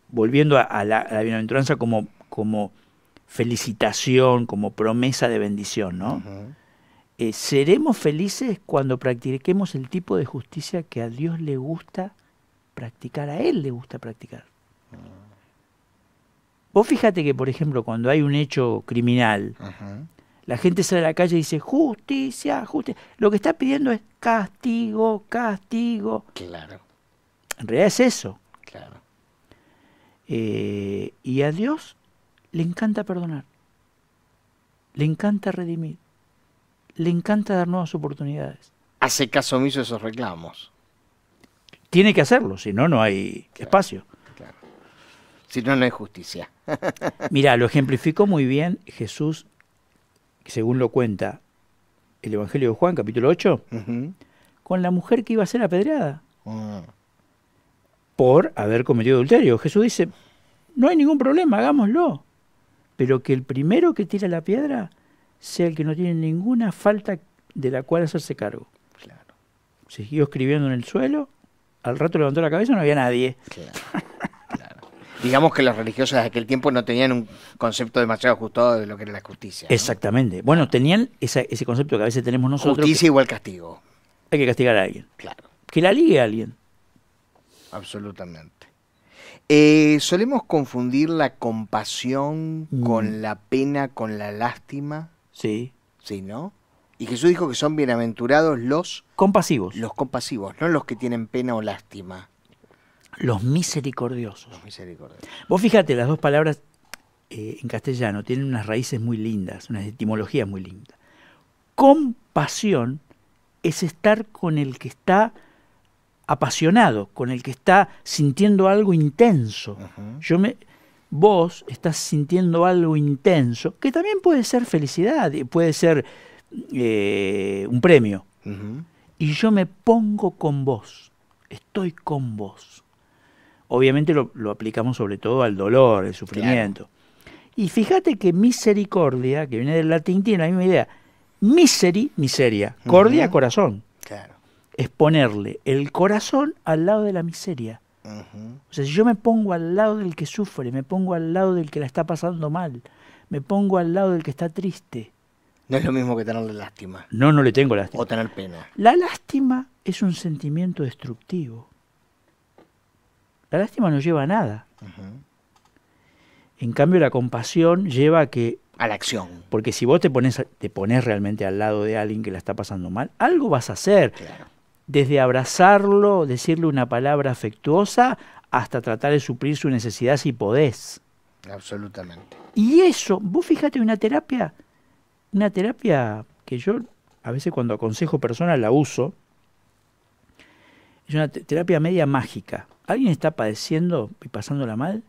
volviendo a, la, bienaventuranza como, como felicitación, como promesa de bendición, ¿no? Eh, seremos felices cuando practiquemos el tipo de justicia que a Dios le gusta practicar, a Él le gusta practicar. Mm. Vos fíjate que, por ejemplo, cuando hay un hecho criminal, la gente sale a la calle y dice, justicia, justicia. Lo que está pidiendo es castigo, castigo. Claro. En realidad es eso. Claro. Eh, y a Dios le encanta perdonar. Le encanta redimir. Le encanta dar nuevas oportunidades. Hace caso omiso esos reclamos. Tiene que hacerlo, si no, no hay espacio. Claro. Si no, no hay justicia. Mira, lo ejemplificó muy bien Jesús según lo cuenta el Evangelio de Juan, capítulo 8, con la mujer que iba a ser apedreada ah. por haber cometido adulterio. Jesús dice, no hay ningún problema, hagámoslo, pero que el primero que tira la piedra sea el que no tiene ninguna falta de la cual hacerse cargo. Claro. Siguió escribiendo en el suelo, al rato levantó la cabeza y no había nadie. Claro. Digamos que las religiosas de aquel tiempo no tenían un concepto demasiado ajustado de lo que era la justicia. Exactamente. Bueno, tenían ese concepto que a veces tenemos nosotros. Justicia igual castigo. Hay que castigar a alguien. Claro. Que la ligue a alguien. Absolutamente. Eh, solemos confundir la compasión mm. con la pena, con la lástima. Sí. Sí, ¿no? Y Jesús dijo que son bienaventurados los... Compasivos. Los compasivos, no los que tienen pena o lástima. Los misericordiosos. Vos fíjate, las dos palabras eh, en castellano tienen unas raíces muy lindas, Una etimología muy linda Compasión es estar con el que está apasionado, con el que está sintiendo algo intenso. Yo me, vos estás sintiendo algo intenso, que también puede ser felicidad, puede ser eh, un premio. Y yo me pongo con vos, estoy con vos obviamente lo, aplicamos sobre todo al dolor, al sufrimiento. Y fíjate que misericordia, que viene del latín, tiene la misma idea. Miseri, miseria. Cordia, corazón. Claro. Es ponerle el corazón al lado de la miseria. O sea, si yo me pongo al lado del que sufre, me pongo al lado del que la está pasando mal, me pongo al lado del que está triste. No es lo mismo que tenerle lástima. No, no le tengo lástima. O tener pena. La lástima es un sentimiento destructivo. La lástima no lleva a nada. En cambio, la compasión lleva a que... A la acción. Porque si vos te pones, te pones realmente al lado de alguien que la está pasando mal, algo vas a hacer. Desde abrazarlo, decirle una palabra afectuosa, hasta tratar de suplir su necesidad si podés. Absolutamente. Y eso, vos fíjate, una terapia, una terapia que yo a veces cuando aconsejo personas la uso, es una terapia media mágica alguien está padeciendo y pasándola mal,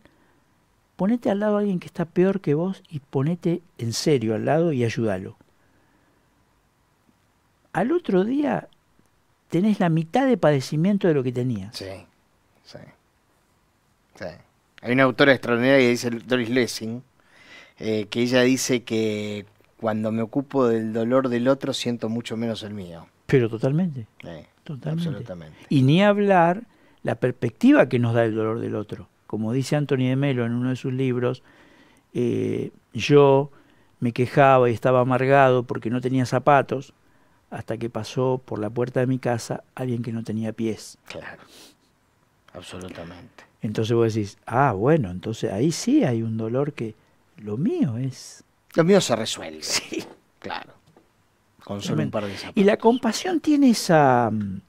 ponete al lado a alguien que está peor que vos y ponete en serio al lado y ayúdalo. Al otro día tenés la mitad de padecimiento de lo que tenías. Sí, sí. Hay una autora extraordinaria que dice Doris Lessing, eh, que ella dice que cuando me ocupo del dolor del otro siento mucho menos el mío. Pero totalmente. totalmente. Absolutamente. Y ni hablar la perspectiva que nos da el dolor del otro. Como dice Anthony de Melo en uno de sus libros, eh, yo me quejaba y estaba amargado porque no tenía zapatos hasta que pasó por la puerta de mi casa alguien que no tenía pies. Claro, absolutamente. Entonces vos decís, ah, bueno, entonces ahí sí hay un dolor que lo mío es. Lo mío se resuelve. Sí. Claro. Consume un par de zapatos. Y la compasión tiene esa mm,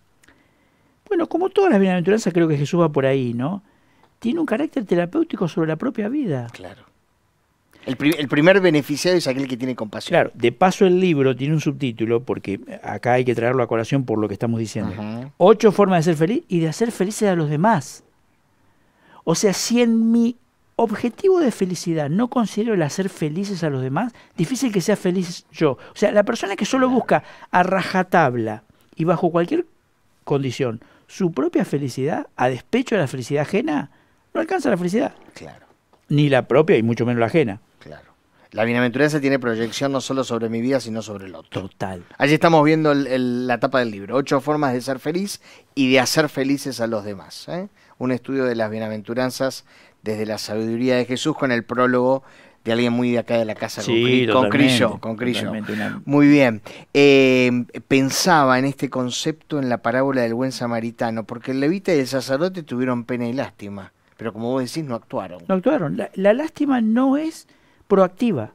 bueno, como todas las bienaventuranzas, creo que Jesús va por ahí, ¿no? Tiene un carácter terapéutico sobre la propia vida. Claro. El, primer beneficiado es aquel que tiene compasión. Claro, de paso el libro tiene un subtítulo, porque acá hay que traerlo a colación por lo que estamos diciendo. Ocho formas de ser feliz y de hacer felices a los demás. O sea, si en mi objetivo de felicidad no considero el hacer felices a los demás, difícil que sea feliz yo. O sea, la persona que solo busca a rajatabla y bajo cualquier condición su propia felicidad, a despecho de la felicidad ajena, no alcanza la felicidad. Claro. Ni la propia y mucho menos la ajena. Claro. La bienaventuranza tiene proyección no solo sobre mi vida, sino sobre el otro. Total. Allí estamos viendo la tapa del libro, Ocho formas de ser feliz y de hacer felices a los demás. ¿eh? Un estudio de las bienaventuranzas desde la sabiduría de Jesús con el prólogo de alguien muy de acá de la casa, con, Crillo. Con Crillo. Muy bien. Em, pensaba en este concepto en la parábola del buen samaritano, porque el levita y el sacerdote tuvieron pena y lástima, pero como vos decís, no actuaron. No actuaron. La, lástima no es proactiva.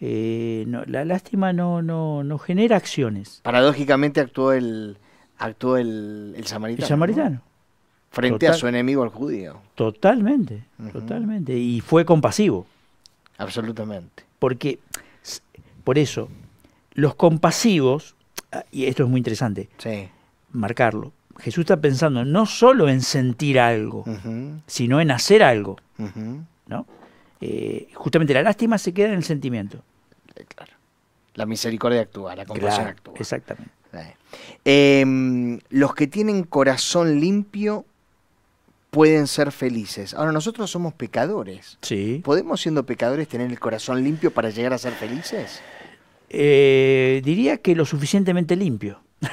Eh, la lástima no, no, no genera acciones. Paradójicamente actuó el, actuó el, el samaritano. El samaritano. Frente a su enemigo el judío. Totalmente, totalmente. Y fue compasivo. Absolutamente. Porque, por eso, los compasivos, ah, y esto es muy interesante, marcarlo, Jesús está pensando no solo en sentir algo, sino en hacer algo. ¿no? Eh, justamente la lástima se queda en el sentimiento. Eh, claro. La misericordia actúa, la compasión actúa. Exactamente. Eh, em, los que tienen corazón limpio pueden ser felices. Ahora, nosotros somos pecadores. Sí. ¿Podemos siendo pecadores tener el corazón limpio para llegar a ser felices? Eh, diría que lo suficientemente limpio.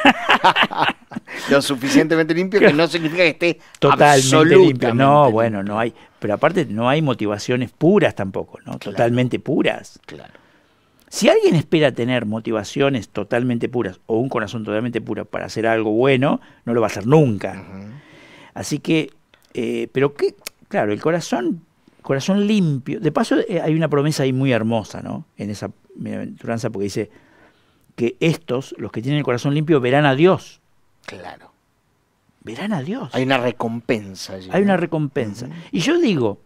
lo suficientemente limpio que no significa que esté totalmente limpio. No, bueno, no hay, pero aparte no hay motivaciones puras tampoco, ¿no? Totalmente puras. Claro. Si alguien espera tener motivaciones totalmente puras o un corazón totalmente puro para hacer algo bueno, no lo va a hacer nunca. Así que eh, pero claro, el corazón, corazón limpio. De paso, eh, hay una promesa ahí muy hermosa, ¿no? En esa aventuranza porque dice que estos, los que tienen el corazón limpio, verán a Dios. Claro. Verán a Dios. Hay una recompensa allí. Hay una recompensa. Y yo digo,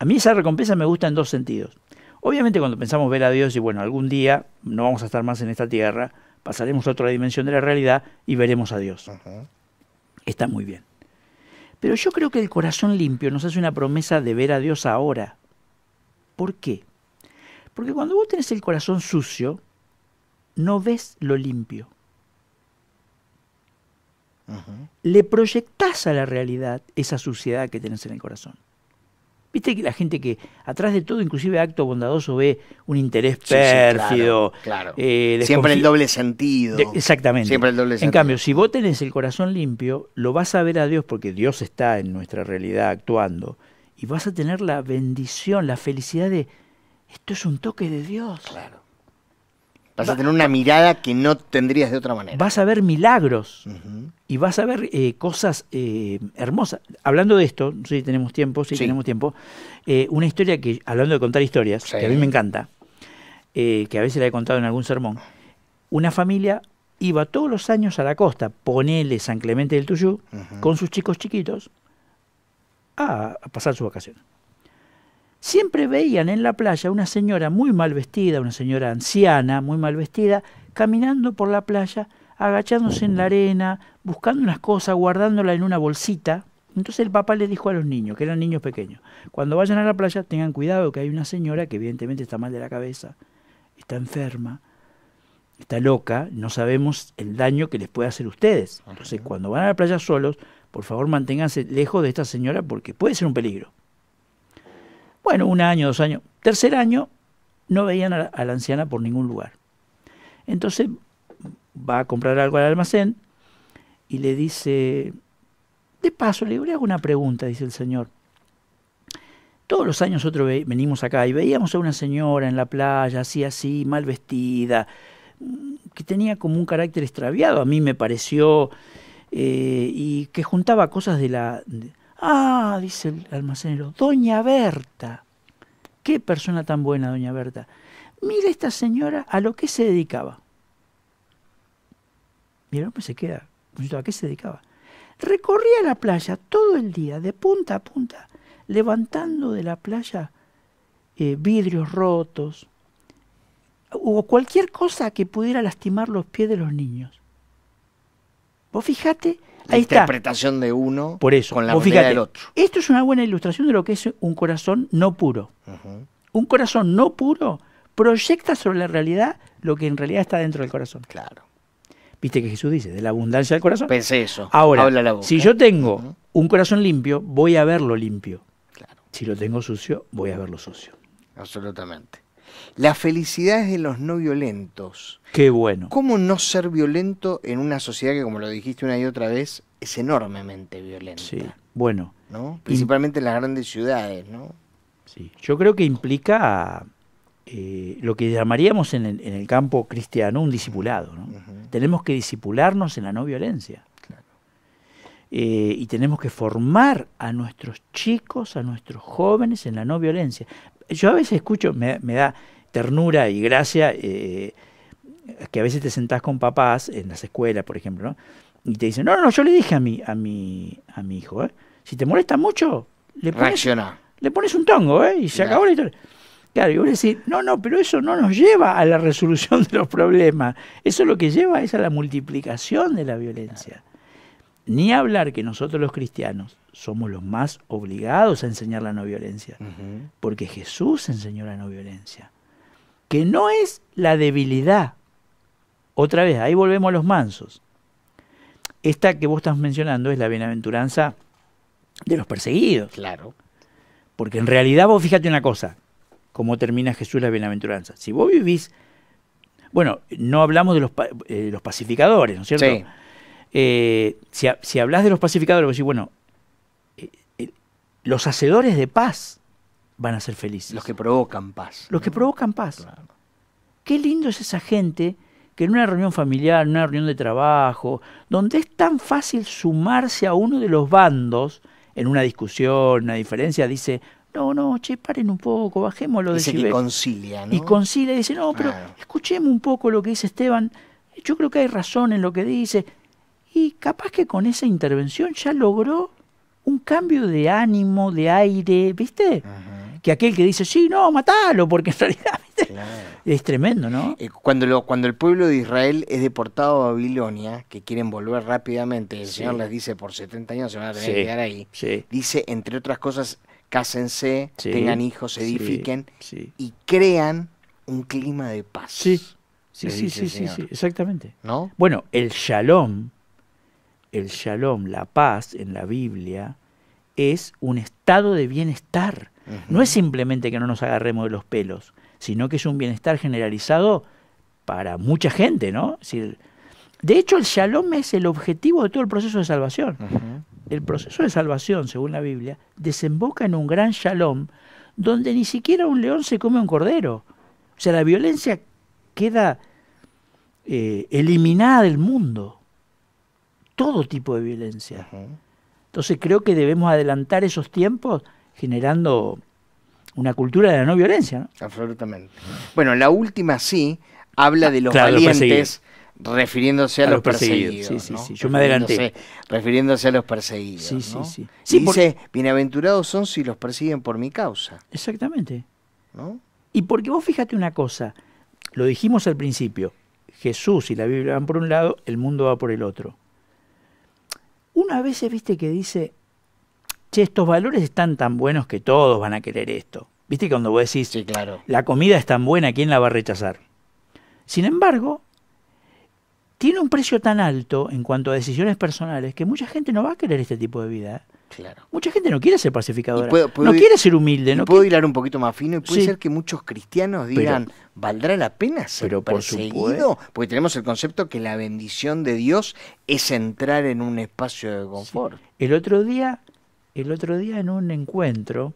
a mí esa recompensa me gusta en dos sentidos. Obviamente cuando pensamos ver a Dios y bueno, algún día no vamos a estar más en esta tierra, pasaremos a otra dimensión de la realidad y veremos a Dios. Está muy bien. Pero yo creo que el corazón limpio nos hace una promesa de ver a Dios ahora. ¿Por qué? Porque cuando vos tenés el corazón sucio, no ves lo limpio. Le proyectás a la realidad esa suciedad que tenés en el corazón. Viste que la gente que atrás de todo, inclusive acto bondadoso, ve un interés pérfido. claro, eh, Siempre el doble sentido. exactamente. Siempre el doble en sentido. En cambio, si vos tenés el corazón limpio, lo vas a ver a Dios porque Dios está en nuestra realidad actuando. Y vas a tener la bendición, la felicidad de, esto es un toque de Dios. Claro. Vas a tener una mirada que no tendrías de otra manera. Vas a ver milagros y vas a ver eh, cosas eh, hermosas. Hablando de esto, si tenemos tiempo, si tenemos tiempo, eh, una historia que, hablando de contar historias, que a mí me encanta, que a veces la he contado en algún sermón, una familia iba todos los años a la costa, ponele San Clemente del Tuyú, con sus chicos chiquitos, a, pasar su vacación siempre veían en la playa una señora muy mal vestida, una señora anciana, muy mal vestida, caminando por la playa, agachándose en la arena, buscando unas cosas, guardándola en una bolsita. Entonces el papá le dijo a los niños, que eran niños pequeños, cuando vayan a la playa tengan cuidado que hay una señora que evidentemente está mal de la cabeza, está enferma, está loca, no sabemos el daño que les puede hacer ustedes. Entonces cuando van a la playa solos, por favor manténganse lejos de esta señora porque puede ser un peligro. Bueno, un año, dos años. Tercer año, no veían a la, anciana por ningún lugar. Entonces va a comprar algo al almacén y le dice, de paso, le, hago una pregunta, dice el señor. Todos los años nosotros venimos acá y veíamos a una señora en la playa, así, así, mal vestida, mm, que tenía como un carácter extraviado, a mí me pareció, eh, y que juntaba cosas de la, Ah, dice el almacenero, doña Berta. Qué persona tan buena, doña Berta. Mira esta señora a lo que se dedicaba. ¡Mira, el se queda, ¿a qué se dedicaba? Recorría la playa todo el día, de punta a punta, levantando de la playa eh, vidrios rotos o cualquier cosa que pudiera lastimar los pies de los niños. Vos fijate la interpretación de uno con la mirada del otro. Esto es una buena ilustración de lo que es un corazón no puro. Un corazón no puro proyecta sobre la realidad lo que en realidad está dentro del corazón. Claro. Viste que Jesús dice, de la abundancia del corazón. Pensé eso. Ahora, Habla la si yo tengo un corazón limpio, voy a verlo limpio. Claro. Si lo tengo sucio, voy a verlo sucio. Absolutamente. La felicidad es de los no violentos. Qué bueno. ¿Cómo no ser violento en una sociedad que, como lo dijiste una y otra vez, es enormemente violenta? Sí, bueno. ¿no? Principalmente en las grandes ciudades, ¿no? Sí, yo creo que implica eh, lo que llamaríamos en el, campo cristiano un discipulado. ¿no? Tenemos que disipularnos en la no violencia. Claro. Eh, y tenemos que formar a nuestros chicos, a nuestros jóvenes en la no violencia yo a veces escucho, me, da ternura y gracia eh, que a veces te sentás con papás en las escuelas, por ejemplo, y te dicen, no, no, yo le dije a mi, a mi, a mi hijo, ¿eh? si te molesta mucho, le pones, le pones un tongo ¿eh? y se acabó la historia. Claro, y vos decís, no, no, pero eso no nos lleva a la resolución de los problemas. Eso lo que lleva es a la multiplicación de la violencia. Ni hablar que nosotros los cristianos somos los más obligados a enseñar la no violencia, porque Jesús enseñó la no violencia, que no es la debilidad. Otra vez, ahí volvemos a los mansos. Esta que vos estás mencionando es la bienaventuranza de los perseguidos. Claro. Porque en realidad vos fíjate una cosa, cómo termina Jesús la bienaventuranza. Si vos vivís, bueno, no hablamos de los, eh, los pacificadores, ¿no es cierto? Eh, si, hablas de los pacificadores, bueno, eh, eh, los hacedores de paz van a ser felices. Los que provocan paz. Los que provocan paz. Qué lindo es esa gente que en una reunión familiar, en una reunión de trabajo, donde es tan fácil sumarse a uno de los bandos, en una discusión, una diferencia, dice, no, no, che, paren un poco, bajemos lo de Y concilia, Y concilia y dice, no, pero escuchemos un poco lo que dice Esteban, yo creo que hay razón en lo que dice, y capaz que con esa intervención ya logró un cambio de ánimo, de aire, ¿viste? Que aquel que dice, sí, no, matalo, porque en realidad es tremendo, ¿no? Eh, cuando, lo, cuando el pueblo de Israel es deportado a Babilonia, que quieren volver rápidamente, el Señor les dice, por 70 años se van a tener quedar ahí, dice, entre otras cosas, cásense, tengan hijos, edifiquen y crean un clima de paz. Sí, sí, sí, sí, sí, exactamente. ¿No? Bueno, el shalom el shalom, la paz en la Biblia, es un estado de bienestar. No es simplemente que no nos agarremos de los pelos, sino que es un bienestar generalizado para mucha gente, ¿no? de hecho, el shalom es el objetivo de todo el proceso de salvación. El proceso de salvación, según la Biblia, desemboca en un gran shalom donde ni siquiera un león se come un cordero. O sea, la violencia queda eh, eliminada del mundo todo tipo de violencia. Entonces creo que debemos adelantar esos tiempos generando una cultura de la no violencia. Absolutamente. Bueno, la última sí habla ah, de los valientes refiriéndose a, los, perseguidos. yo me adelanté. Refiriéndose a los perseguidos. sí. dice, bienaventurados son si los persiguen por mi causa. Exactamente. ¿No? Y porque vos fíjate una cosa, lo dijimos al principio, Jesús y la Biblia van por un lado, el mundo va por el otro. Una vez viste, que dice, che, estos valores están tan buenos que todos van a querer esto. Viste, cuando vos decís, claro. la comida es tan buena, ¿quién la va a rechazar? Sin embargo, tiene un precio tan alto en cuanto a decisiones personales que mucha gente no va a querer este tipo de vida. ¿eh? Mucha gente no quiere ser pacificadora, no quiere ser humilde. No puedo un poquito más fino y puede ser que muchos cristianos digan, ¿valdrá la pena ser pero perseguido? Porque tenemos el concepto que la bendición de Dios es entrar en un espacio de confort. El otro día, el otro día en un encuentro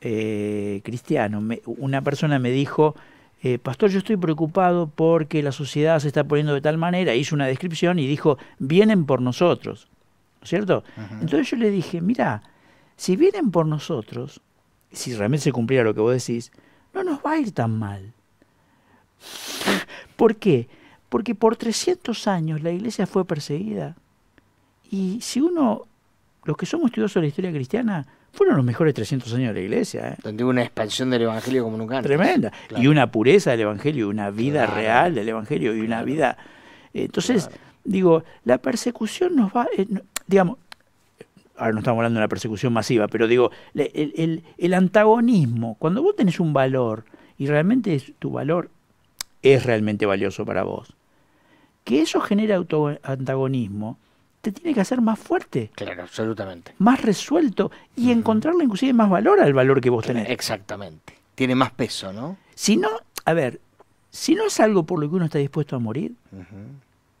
eh, cristiano, una persona me dijo, eh, pastor, yo estoy preocupado porque la sociedad se está poniendo de tal manera, hizo una descripción y dijo, vienen por nosotros cierto? Entonces yo le dije, mira, si vienen por nosotros, si realmente se cumpliera lo que vos decís, no nos va a ir tan mal. ¿Por qué? Porque por 300 años la iglesia fue perseguida. Y si uno, los que somos estudiosos de la historia cristiana, fueron los mejores 300 años de la iglesia. ¿eh? Donde una expansión del Evangelio como nunca antes. Tremenda. Y una pureza del Evangelio, una vida real del Evangelio y una vida... Eh, entonces, digo, la persecución nos va... Eh, digamos, ahora no estamos hablando de una persecución masiva, pero digo, el, el, antagonismo, cuando vos tenés un valor y realmente tu valor es realmente valioso para vos, que eso genera auto antagonismo, te tiene que hacer más fuerte. Claro, absolutamente. Más resuelto y encontrarle inclusive más valor al valor que vos tenés. Exactamente. Tiene más peso, ¿no? Si no, a ver, si no es algo por lo que uno está dispuesto a morir,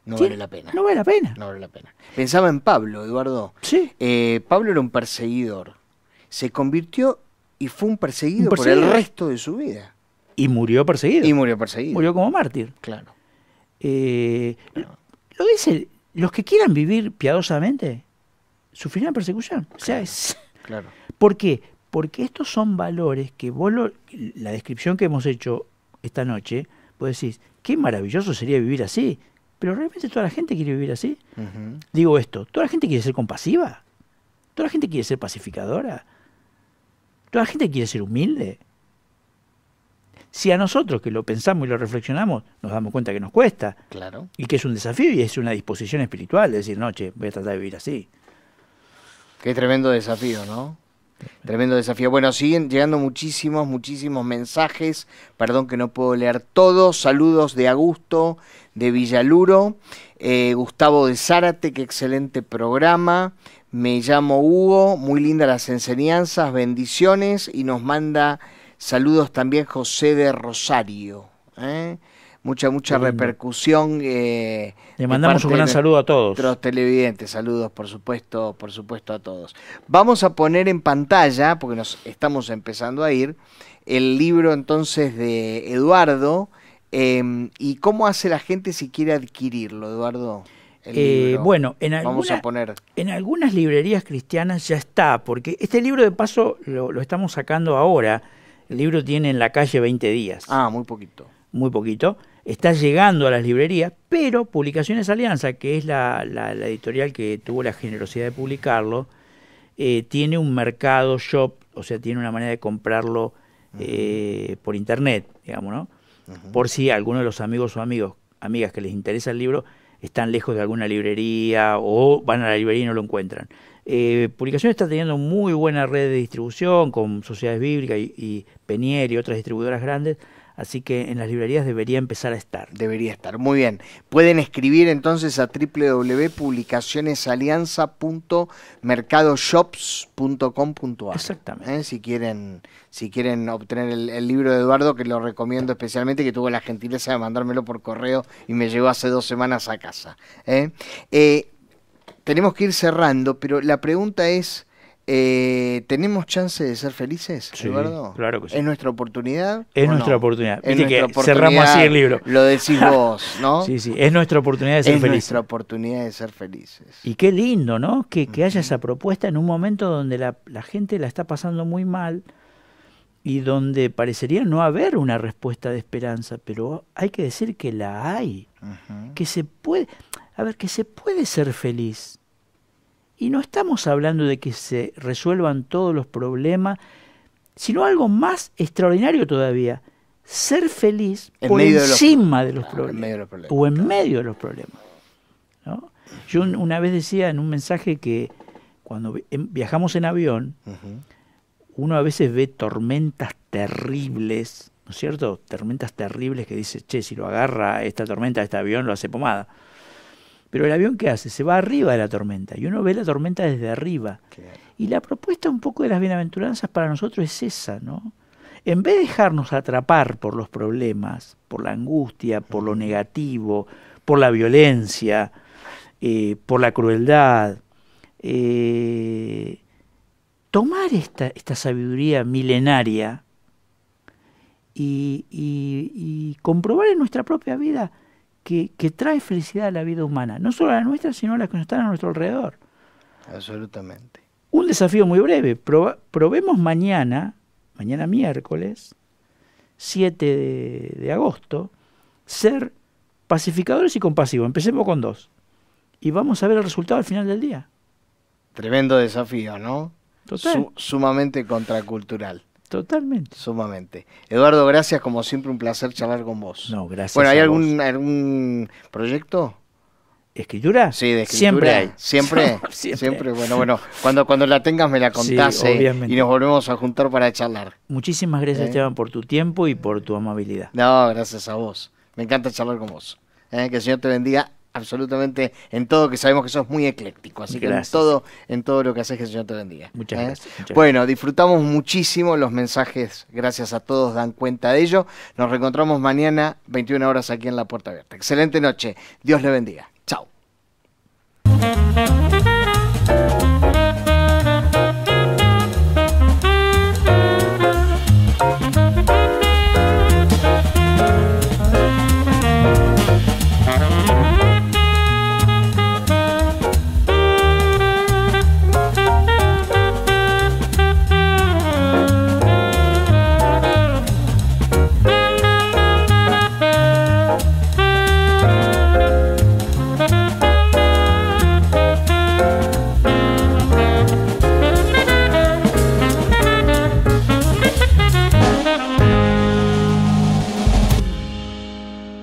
no vale la pena. No vale la pena. No vale la pena. Pensaba en Pablo, Eduardo. Sí. Eh, Pablo era un perseguidor. Se convirtió y fue un perseguido, por el resto de su vida. Y murió perseguido. Y murió perseguido. Murió como mártir. Claro. Eh, Lo dice, los que quieran vivir piadosamente sufrirán persecución. O sea, es... claro. ¿Por qué? Porque estos son valores que vos, la descripción que hemos hecho esta noche, vos decís, qué maravilloso sería vivir así, pero realmente toda la gente quiere vivir así. Digo esto, toda la gente quiere ser compasiva. Toda la gente quiere ser pacificadora. Toda la gente quiere ser humilde. Si a nosotros que lo pensamos y lo reflexionamos, nos damos cuenta que nos cuesta. Claro. Y que es un desafío y es una disposición espiritual de decir, noche, voy a tratar de vivir así. Qué tremendo desafío, ¿no? Tremendo desafío. Bueno, siguen llegando muchísimos, muchísimos mensajes. Perdón que no puedo leer todos. Saludos de Augusto, de Villaluro, eh, Gustavo de Zárate, qué excelente programa. Me llamo Hugo, muy lindas las enseñanzas, bendiciones y nos manda saludos también José de Rosario. ¿eh? mucha, mucha repercusión. Eh, Le mandamos un gran saludo a todos. los televidentes, saludos por supuesto, por supuesto a todos. Vamos a poner en pantalla, porque nos estamos empezando a ir, el libro entonces de Eduardo. Em, ¿Y cómo hace la gente si quiere adquirirlo, Eduardo? Eh, bueno, en, en algunas librerías cristianas ya está, porque este libro de paso lo, lo, estamos sacando ahora. El libro tiene en la calle 20 días. Ah, muy poquito. Muy poquito está llegando a las librerías, pero Publicaciones Alianza, que es la, editorial que tuvo la generosidad de publicarlo, eh, tiene un mercado shop, o sea, tiene una manera de comprarlo eh, por internet, digamos, ¿no? Por si alguno de los amigos o amigos, amigas que les interesa el libro están lejos de alguna librería o van a la librería y no lo encuentran. Eh, Publicaciones está teniendo muy buena red de distribución con sociedades bíblicas y, y y otras distribuidoras grandes Así que en las librerías debería empezar a estar. Debería estar. Muy bien. Pueden escribir entonces a www.publicacionesalianza.mercadoshops.com.ar. Exactamente. ¿eh? Si quieren si quieren obtener el, libro de Eduardo, que lo recomiendo especialmente, que tuvo la gentileza de mandármelo por correo y me llegó hace dos semanas a casa. ¿eh? Eh, tenemos que ir cerrando, pero la pregunta es eh, ¿Tenemos chance de ser felices, Claro que sí. ¿Es nuestra oportunidad? Es nuestra oportunidad. que cerramos así el libro. Lo decís vos, ¿no? sí, sí, es nuestra oportunidad de ser felices. Es nuestra oportunidad de ser felices. Y qué lindo, ¿no? Que, haya esa propuesta en un momento donde la, gente la está pasando muy mal y donde parecería no haber una respuesta de esperanza, pero hay que decir que la hay, que se puede, a ver, que se puede ser feliz y no estamos hablando de que se resuelvan todos los problemas, sino algo más extraordinario todavía, ser feliz por encima de los, problemas, ah, o en medio de los problemas. ¿no? Yo una vez decía en un mensaje que cuando em, viajamos en avión, uno a veces ve tormentas terribles, ¿no es cierto? Tormentas terribles que dice, che, si lo agarra esta tormenta, este avión, lo hace pomada. Pero el avión, ¿qué hace? Se va arriba de la tormenta y uno ve la tormenta desde arriba. Y la propuesta un poco de las bienaventuranzas para nosotros es esa, ¿no? En vez de dejarnos atrapar por los problemas, por la angustia, por lo negativo, por la violencia, eh, por la crueldad, eh, tomar esta, sabiduría milenaria y, y comprobar en nuestra propia vida que, trae felicidad a la vida humana, no solo a la nuestra, sino a las que están a nuestro alrededor. Absolutamente. Un desafío muy breve, probemos mañana, mañana miércoles, 7 de, agosto, ser pacificadores y compasivos. Empecemos con dos. Y vamos a ver el resultado al final del día. Tremendo desafío, ¿no? Total. sumamente contracultural. Totalmente. Sumamente. Eduardo, gracias, como siempre un placer charlar con vos. No, gracias. Bueno, ¿hay algún, algún proyecto? ¿Escritura? Sí, de escritura. Siempre hay. Siempre, siempre. Bueno, bueno, cuando, cuando la tengas me la contaste eh, y nos volvemos a juntar para charlar. Muchísimas gracias, eh. Esteban, por tu tiempo y por tu amabilidad. No, gracias a vos. Me encanta charlar con vos. Eh, que el Señor te bendiga absolutamente en todo, que sabemos que sos muy ecléctico, así que en todo, en todo lo que haces, que el Señor te bendiga. muchas ¿Eh? gracias. Bueno, disfrutamos muchísimo, los mensajes, gracias a todos, dan cuenta de ello. Nos reencontramos mañana, 21 horas, aquí en La Puerta Abierta. Excelente noche, Dios le bendiga. Chao.